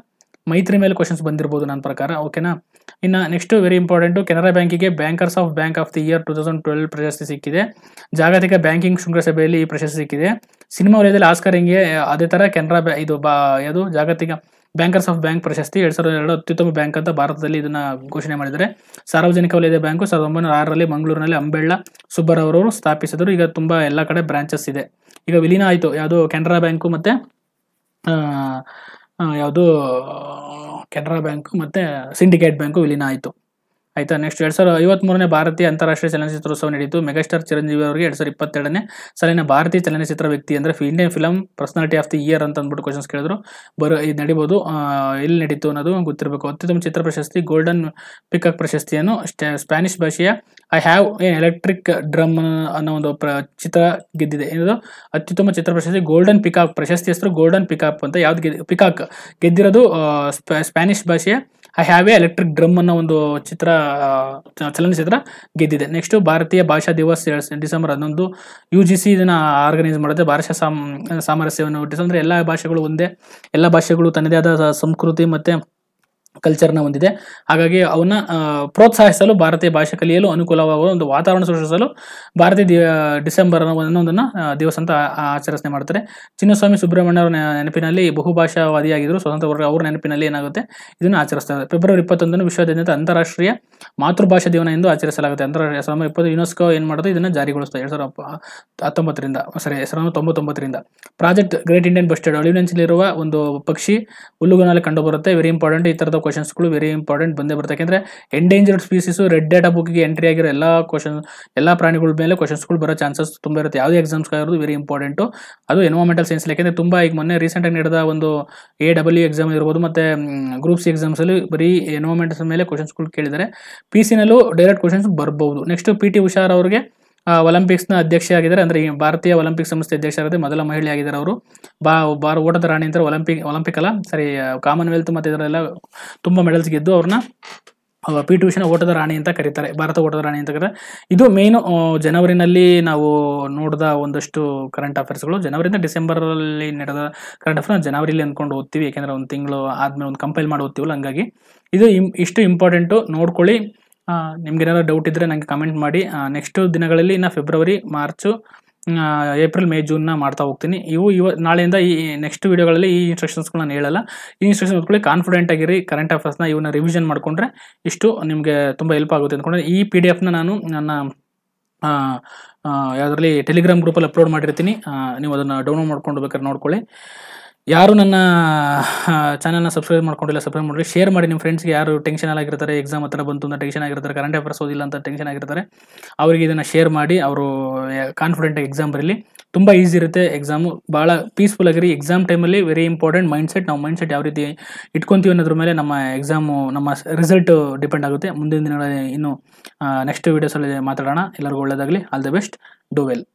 ಮೈತ್ರಿ ಮೇಲೆ ಕ್ವಶನ್ಸ್ ಬಂದಿರ್ಬೋದು ನನ್ನ ಪ್ರಕಾರ ಓಕೆನಾ ಇನ್ನು ನೆಕ್ಸ್ಟ್ ವೆರಿ ಇಂಪಾರ್ಟೆಂಟು ಕೆನರಾ ಬ್ಯಾಂಕಿಗೆ bankers of bank of the year two thousand twelve ಪ್ರಶಸ್ತಿ ಸಿಕ್ಕಿದೆ ಜಾಗತಿಕ ಬ್ಯಾಂಕಿಂಗ್ ಶೃಂಗಸಭೆಯಲ್ಲಿ ಈ ಪ್ರಶಸ್ತಿ ಸಿಕ್ಕಿದೆ ಸಿನಿಮಾ ವಲಯದಲ್ಲಿ ಆಸ್ಕರ್ ಹಿಂಗೆ ಅದೇ ಥರ ಕೆನರಾ ಬ್ಯಾ ಇದು ಬಾ ಯಾವುದು ಜಾಗತಿಕ ಬ್ಯಾಂಕರ್ಸ್ ಆಫ್ ಬ್ಯಾಂಕ್ ಪ್ರಶಸ್ತಿ ಎರಡು ಸಾವಿರದ ಎರಡು ಅತ್ಯುತ್ತಮ ಬ್ಯಾಂಕ್ ಅಂತ ಭಾರತದಲ್ಲಿ ಇದನ್ನು ಘೋಷಣೆ ಮಾಡಿದರೆ ಸಾರ್ವಜನಿಕ ವಲಯದ ಬ್ಯಾಂಕು ಸಾವಿರದ ಒಂಬೈನೂರ ಆರರಲ್ಲಿ ಮಂಗಳೂರಿನಲ್ಲಿ ಅಂಬೇಳ್ಳ ಸುಬ್ಬರವರು ಸ್ಥಾಪಿಸಿದರು ಈಗ ತುಂಬ ಎಲ್ಲ ಕಡೆ ಬ್ರಾಂಚಸ್ ಇದೆ ಈಗ ವಿಲೀನ ಆಯಿತು ಯಾವುದು ಕೆನರಾ ಬ್ಯಾಂಕು ಮತ್ತು ಯಾವುದು ಕೆನರಾ ಬ್ಯಾಂಕು ಮತ್ತೆ ಸಿಂಡಿಕೇಟ್ ಬ್ಯಾಂಕು ವಿಲೀನ ಆಯಿತು ಆಯ್ತಾ ನೆಕ್ಸ್ಟ್ ಎರಡು ಸಾವಿರದ ಮೂರನೇ ಭಾರತೀಯ ಅಂತಾರಾಷ್ಟ್ರೀಯ ಚಲನಚಿತ್ರೋತ್ಸವ ನಡೆಯಿತು ಮೆಗಾಸ್ಟಾರ್ ಚಿರಂಜೀವಿ ಅವರಿಗೆ ಎರಡು ಸಾವಿರದ ಇಪ್ಪತ್ತೆರಡನೇ ಸಾಲಿನ ಭಾರತೀಯ ಚಲನಚಿತ್ರ ವ್ಯಕ್ತಿ ಅಂದ್ರೆ Indian film personality of the year ಅಂತ ಅಂದ್ಬಿಟ್ಟು ಕ್ವಶನ್ಸ್ ಕೇಳಿದ್ರು ಬರ ಇದು ನಡಿಬೋದು ಎಲ್ಲಿ ನಡೀತು ಅನ್ನೋದು ಗೊತ್ತಿರಬೇಕು ಅತ್ಯುತ್ತಮ ಚಿತ್ರ ಪ್ರಶಸ್ತಿ ಗೋಲ್ಡನ್ ಪಿಕಾಕ್ ಪ್ರಶಸ್ತಿಯನ್ನು ಸ್ಪ್ಯಾನಿಷ್ ಭಾಷೆಯ I have a electric drum ಅನ್ನೋ ಒಂದು ಪ್ರ ಚಿತ್ರ ಗೆದ್ದಿದೆ ಏನದು ಅತ್ಯುತ್ತಮ ಚಿತ್ರ ಪ್ರಶಸ್ತಿ ಗೋಲ್ಡನ್ ಪಿಕಾಕ್ ಪ್ರಶಸ್ತಿ ಹೆಸರು ಗೋಲ್ಡನ್ ಪಿಕಾಪ್ ಅಂತ ಯಾವ್ದು ಗೆದ್ದು ಪಿಕಾಕ್ ಗೆದ್ದಿರೋದು ಸ್ಪ್ಯಾನಿಷ್ ಭಾಷೆಯ I have a electric drum ಅನ್ನೋ ಒಂದು ಚಿತ್ರ ಚಲನಚಿತ್ರ ಗೆದ್ದಿದೆ ನೆಕ್ಸ್ಟ್ ಭಾರತೀಯ ಭಾಷಾ ದಿವಸ ಡಿಸೆಂಬರ್ ಹನ್ನೊಂದು ಯು ಜಿ ಸಿ ಇದನ್ನ ಆರ್ಗನೈಸ್ ಮಾಡುತ್ತೆ ಭಾಷಾ ಸಾಮರಸ್ಯವನ್ನು ಹುಟ್ಟಿಸಿ ಅಂದರೆ ಎಲ್ಲ ಭಾಷೆಗಳು ಒಂದೇ ಎಲ್ಲ ಭಾಷೆಗಳು ತನ್ನದೇ ಆದ ಸಂಸ್ಕೃತಿ ಮತ್ತೆ ಕಲ್ಚರ್ನ ಹೊಂದಿದೆ ಹಾಗಾಗಿ ಅವನ್ನ ಪ್ರೋತ್ಸಾಹಿಸಲು ಭಾರತೀಯ ಭಾಷೆ ಕಲಿಯಲು ಅನುಕೂಲವಾಗುವ ಒಂದು ವಾತಾವರಣ ಸೃಷ್ಟಿಸಲು ಭಾರತೀಯ ದಿ ಡಿಸೆಂಬರ್ ಒಂದನ್ನು ದಿವಸ ಅಂತ ಆಚರಣೆ ಮಾಡ್ತಾರೆ ಚಿನ್ನಸ್ವಾಮಿ ಸುಬ್ರಹ್ಮಣ್ಯ ಅವರ ನೆನಪಿನಲ್ಲಿ ಬಹುಭಾಷಾವಾದಿಯಾಗಿದ್ದರು ಸ್ವತಂತ್ರ ವರ್ಗ ಅವರ ನೆನಪಿನಲ್ಲಿ ಏನಾಗುತ್ತೆ ಇದನ್ನು ಆಚರಿಸ್ತಾರೆ ಫೆಬ್ರವರಿ ಇಪ್ಪತ್ತೊಂದನ್ನು ವಿಶ್ವಾದ್ಯಂತ ಅಂತಾರಾಷ್ಟ್ರೀಯ ಮಾತೃಭಾಷಾ ದಿವನ ಎಂದು ಆಚರಿಸಲಾಗುತ್ತೆ ಅಂತಾರಾಷ್ಟ್ರೀಯ ಸಾವಿರದ ಇಪ್ಪತ್ತು ಯುನೆಸ್ಕೋ ಏನು ಮಾಡೋದು ಇದನ್ನು ಜಾರಿಗೊಳಿಸ್ತಾರೆ ಎರಡು ಸಾವಿರದ ಹತ್ತೊಂಬತ್ತರಿಂದ ಸರಿ ಸಾವಿರದ ತೊಂಬತ್ತೊಂಬತ್ತರಿಂದ ಪ್ರಾಜೆಕ್ಟ್ ಗ್ರೇಟ್ ಇಂಡಿಯನ್ ಬಸ್ಟೆಡ್ ಅಳಿವಿನಂಚಿನಲ್ಲಿರುವ ಒಂದು ಪಕ್ಷಿ ಹುಲ್ಲುಗನಲ್ಲಿ ಕಂಡುಬರುತ್ತೆ ವೆರಿ ಇಂಪಾರ್ಟೆಂಟ್ ಈ ಥರದ ಇಂಥ ಕ್ವಶನ್ಸ್ಗಳು ವೆರಿ ಇಂಪಾರ್ಟೆಂಟ್ ಬಂದೇ ಬರುತ್ತೆ ಯಾಕೆಂದರೆ ಎಂಡೇಂಜರ್ಡ್ ಸ್ಪೀಸಿಸು ರೆಡ್ ಡೇಟಾ ಬುಕ್ಗೆ ಎಂಟ್ರಿ ಆಗಿರೋ ಎಲ್ಲ ಕ್ವಶನ್ ಎಲ್ಲ ಪ್ರಾಣಿಗಳ ಮೇಲೆ ಕ್ವಶನ್ಸ್ಗಳು ಬರೋ ಚಾನ್ಸಸ್ ತುಂಬ ಇರುತ್ತೆ ಯಾವುದೇ ಎಕ್ಸಾಮ್ಸ್ಗಾಗಿರೋದು ವೆರಿ ಇಂಪಾರ್ಟೆಂಟು ಅದು ಎನ್ವಾರ್ಮೆಂಟಲ್ ಸೈನ್ಸ್ ಯಾಕೆಂದರೆ ತುಂಬ ಈಗ ಮೊನ್ನೆ ರೀಸೆಂಟಾಗಿ ನಡೆದ ಒಂದು ಎ ಡಬ್ಲ್ಯೂ ಎಕ್ಸಾಮ್ ಇರ್ಬೋದು ಮತ್ತು ಗ್ರೂಪ್ ಸಿ ಎಕ್ಸಾಮ್ಸಲ್ಲಿ ಬರೀ ಎನ್ವಾಮೆಂಟ್ಸ್ ಮೇಲೆ ಕ್ವಶನ್ಸ್ಗಳು ಕೇಳಿದ್ದಾರೆ ಪಿ ಸಿನಲ್ಲೂ ಡೈರೆಕ್ಟ್ ಕ್ವಶನ್ಸ್ ಬರ್ಬೋದು ನೆಕ್ಸ್ಟ್ ಪಿ ಟಿ ಹುಷಾರ್ ಅವರಿಗೆ ಒಲಿಂಪಿಕ್ಸ್ನ ಅಧ್ಯಕ್ಷೆಯಾಗಿದ್ದಾರೆ ಅಂದರೆ ಭಾರತೀಯ ಒಲಿಂಪಿಕ್ ಸಂಸ್ಥೆ ಅಧ್ಯಕ್ಷರಾದ ಮೊದಲ ಮಹಿಳೆ ಆಗಿದ್ದಾರೆ ಅವರು ಬಾ ಬಾರ ಓಟದ ರಾಣಿ ಅಂತಾರೆ ಒಲಿಂಪಿಕ್ ಒಲಿಂಪಿಕ್ ಅಲ್ಲ ಸರಿ ಕಾಮನ್ವೆಲ್ತ್ ಮತ್ತು ಇದರಲ್ಲ ತುಂಬ ಮೆಡಲ್ಸ್ ಗೆದ್ದು ಅವ್ರನ್ನ ಪಿ ಟಿ ಉಷನ ಓಟದ ರಾಣಿ ಅಂತ ಕರೀತಾರೆ ಭಾರತ ಓಟದ ರಾಣಿ ಅಂತ ಕರೀತಾರೆ ಇದು ಮೇನು ಜನವರಿನಲ್ಲಿ ನಾವು ನೋಡಿದ ಒಂದಷ್ಟು ಕರೆಂಟ್ ಅಫೇರ್ಸ್ಗಳು ಜನವರಿಂದ ಡಿಸೆಂಬರಲ್ಲಿ ನಡೆದ ಕರೆಂಟ್ ಅಫೇರ್ಸ್ ಜನವರಿಲಿ ಅಂದ್ಕೊಂಡು ಓದ್ತೀವಿ ಯಾಕೆಂದ್ರೆ ಒಂದು ತಿಂಗಳು ಆದಮೇಲೆ ಒಂದು ಕಂಪೈಲ್ ಮಾಡಿ ಓದ್ತೀವಲ್ಲ ಹಂಗಾಗಿ ಇದು ಇಷ್ಟು ಇಂಪಾರ್ಟೆಂಟು ನೋಡ್ಕೊಳ್ಳಿ ನಿಮ್ಗೇನಾದ್ರು ಡೌಟ್ ಇದ್ದರೆ ನನಗೆ ಕಮೆಂಟ್ ಮಾಡಿ ನೆಕ್ಸ್ಟು ದಿನಗಳಲ್ಲಿ ಇನ್ನು ಫೆಬ್ರವರಿ ಮಾರ್ಚು ಏಪ್ರಿಲ್ ಮೇ ಜೂನ್ನ ಮಾಡ್ತಾ ಹೋಗ್ತೀನಿ ಇವು ಇವ ನಾಳೆಯಿಂದ ಈ ನೆಕ್ಸ್ಟ್ ವೀಡಿಯೋಗಳಲ್ಲಿ ಈ ಇನ್ಸ್ಟ್ರಕ್ಷನ್ಸ್ಗಳನ್ನ ನಾನು ಹೇಳಲ್ಲ ಈ ಇನ್ಸ್ಟ್ರಕ್ಷನ್ಸ್ಗಳಿಗೆ ಕಾನ್ಫಿಡೆಂಟ್ ಆಗಿರಿ ಕರೆಂಟ್ ಅಫೇರ್ಸ್ನ ಇವನ್ನ ರಿವಿಷನ್ ಮಾಡಿಕೊಂಡ್ರೆ ಇಷ್ಟು ನಿಮಗೆ ತುಂಬ ಹೆಲ್ಪ್ ಆಗುತ್ತೆ ಅಂದ್ಕೊಂಡ್ರೆ ಈ ಪಿ ಡಿ ಎಫ್ನ ನಾನು ನನ್ನ ಯಾವುದರಲ್ಲಿ ಟೆಲಿಗ್ರಾಮ್ ಗ್ರೂಪಲ್ಲಿ ಅಪ್ಲೋಡ್ ಮಾಡಿರ್ತೀನಿ ನೀವು ಅದನ್ನು ಡೌನ್ಲೋಡ್ ಮಾಡ್ಕೊಂಡು ಬೇಕಾದ್ರೆ ನೋಡ್ಕೊಳ್ಳಿ ಯಾರು ನನ್ನ ಚಾನಲ್ನ ಸಬ್ಸ್ಕ್ರೈಬ್ ಮಾಡ್ಕೊಂಡಿಲ್ಲ ಸಬ್ಸ್ಕ್ರೈಬ್ ಮಾಡಿ ಶೇರ್ ಮಾಡಿ ನಿಮ್ಮ ಫ್ರೆಂಡ್ಸ್ಗೆ ಯಾರು ಟೆನ್ಷನ್ ಆಗಿರ್ತಾರೆ ಎಕ್ಸಾಮ್ ಹತ್ರ ಬಂತು ಅಂತ ಟೆನ್ಷನ್ ಆಗಿರ್ತಾರೆ ಕರೆಂಟ್ ಅಫೇರ್ಸ್ ಓದಿಲ್ಲ ಅಂತ ಟೆನ್ಷನ್ ಆಗಿರ್ತಾರೆ ಅವರಿಗೆ ಇದನ್ನು ಶೇರ್ ಮಾಡಿ ಅವರು ಕಾನ್ಫಿಡೆಂಟಾಗಿ ಎಕ್ಸಾಮ್ ಬರಲಿ ತುಂಬ ಈಸಿ ಇರುತ್ತೆ ಎಕ್ಸಾಮು ಭಾಳ ಪೀಸ್ಫುಲ್ ಆಗಿರಿ ಎಕ್ಸಾಮ್ ಟೈಮಲ್ಲಿ ವೆರಿ ಇಂಪಾರ್ಟೆಂಟ್ ಮೈಂಡ್ಸೆಟ್ ನಾವು ಮೈಂಡ್ಸೆಟ್ ಯಾವ ರೀತಿ ಇಟ್ಕೊತೀವಿ ಅನ್ನೋದ್ರ ಮೇಲೆ ನಮ್ಮ ಎಕ್ಸಾಮು ನಮ್ಮ ರಿಸಲ್ಟ್ ಡಿಪೆಂಡ್ ಆಗುತ್ತೆ ಮುಂದಿನ ದಿನಗಳಲ್ಲಿ ಇನ್ನು ನೆಕ್ಸ್ಟ್ ವೀಡಿಯೋಸಲ್ಲಿ ಮಾತಾಡೋಣ ಎಲ್ಲರಿಗೂ ಒಳ್ಳೆಯದಾಗಲಿ all the best do well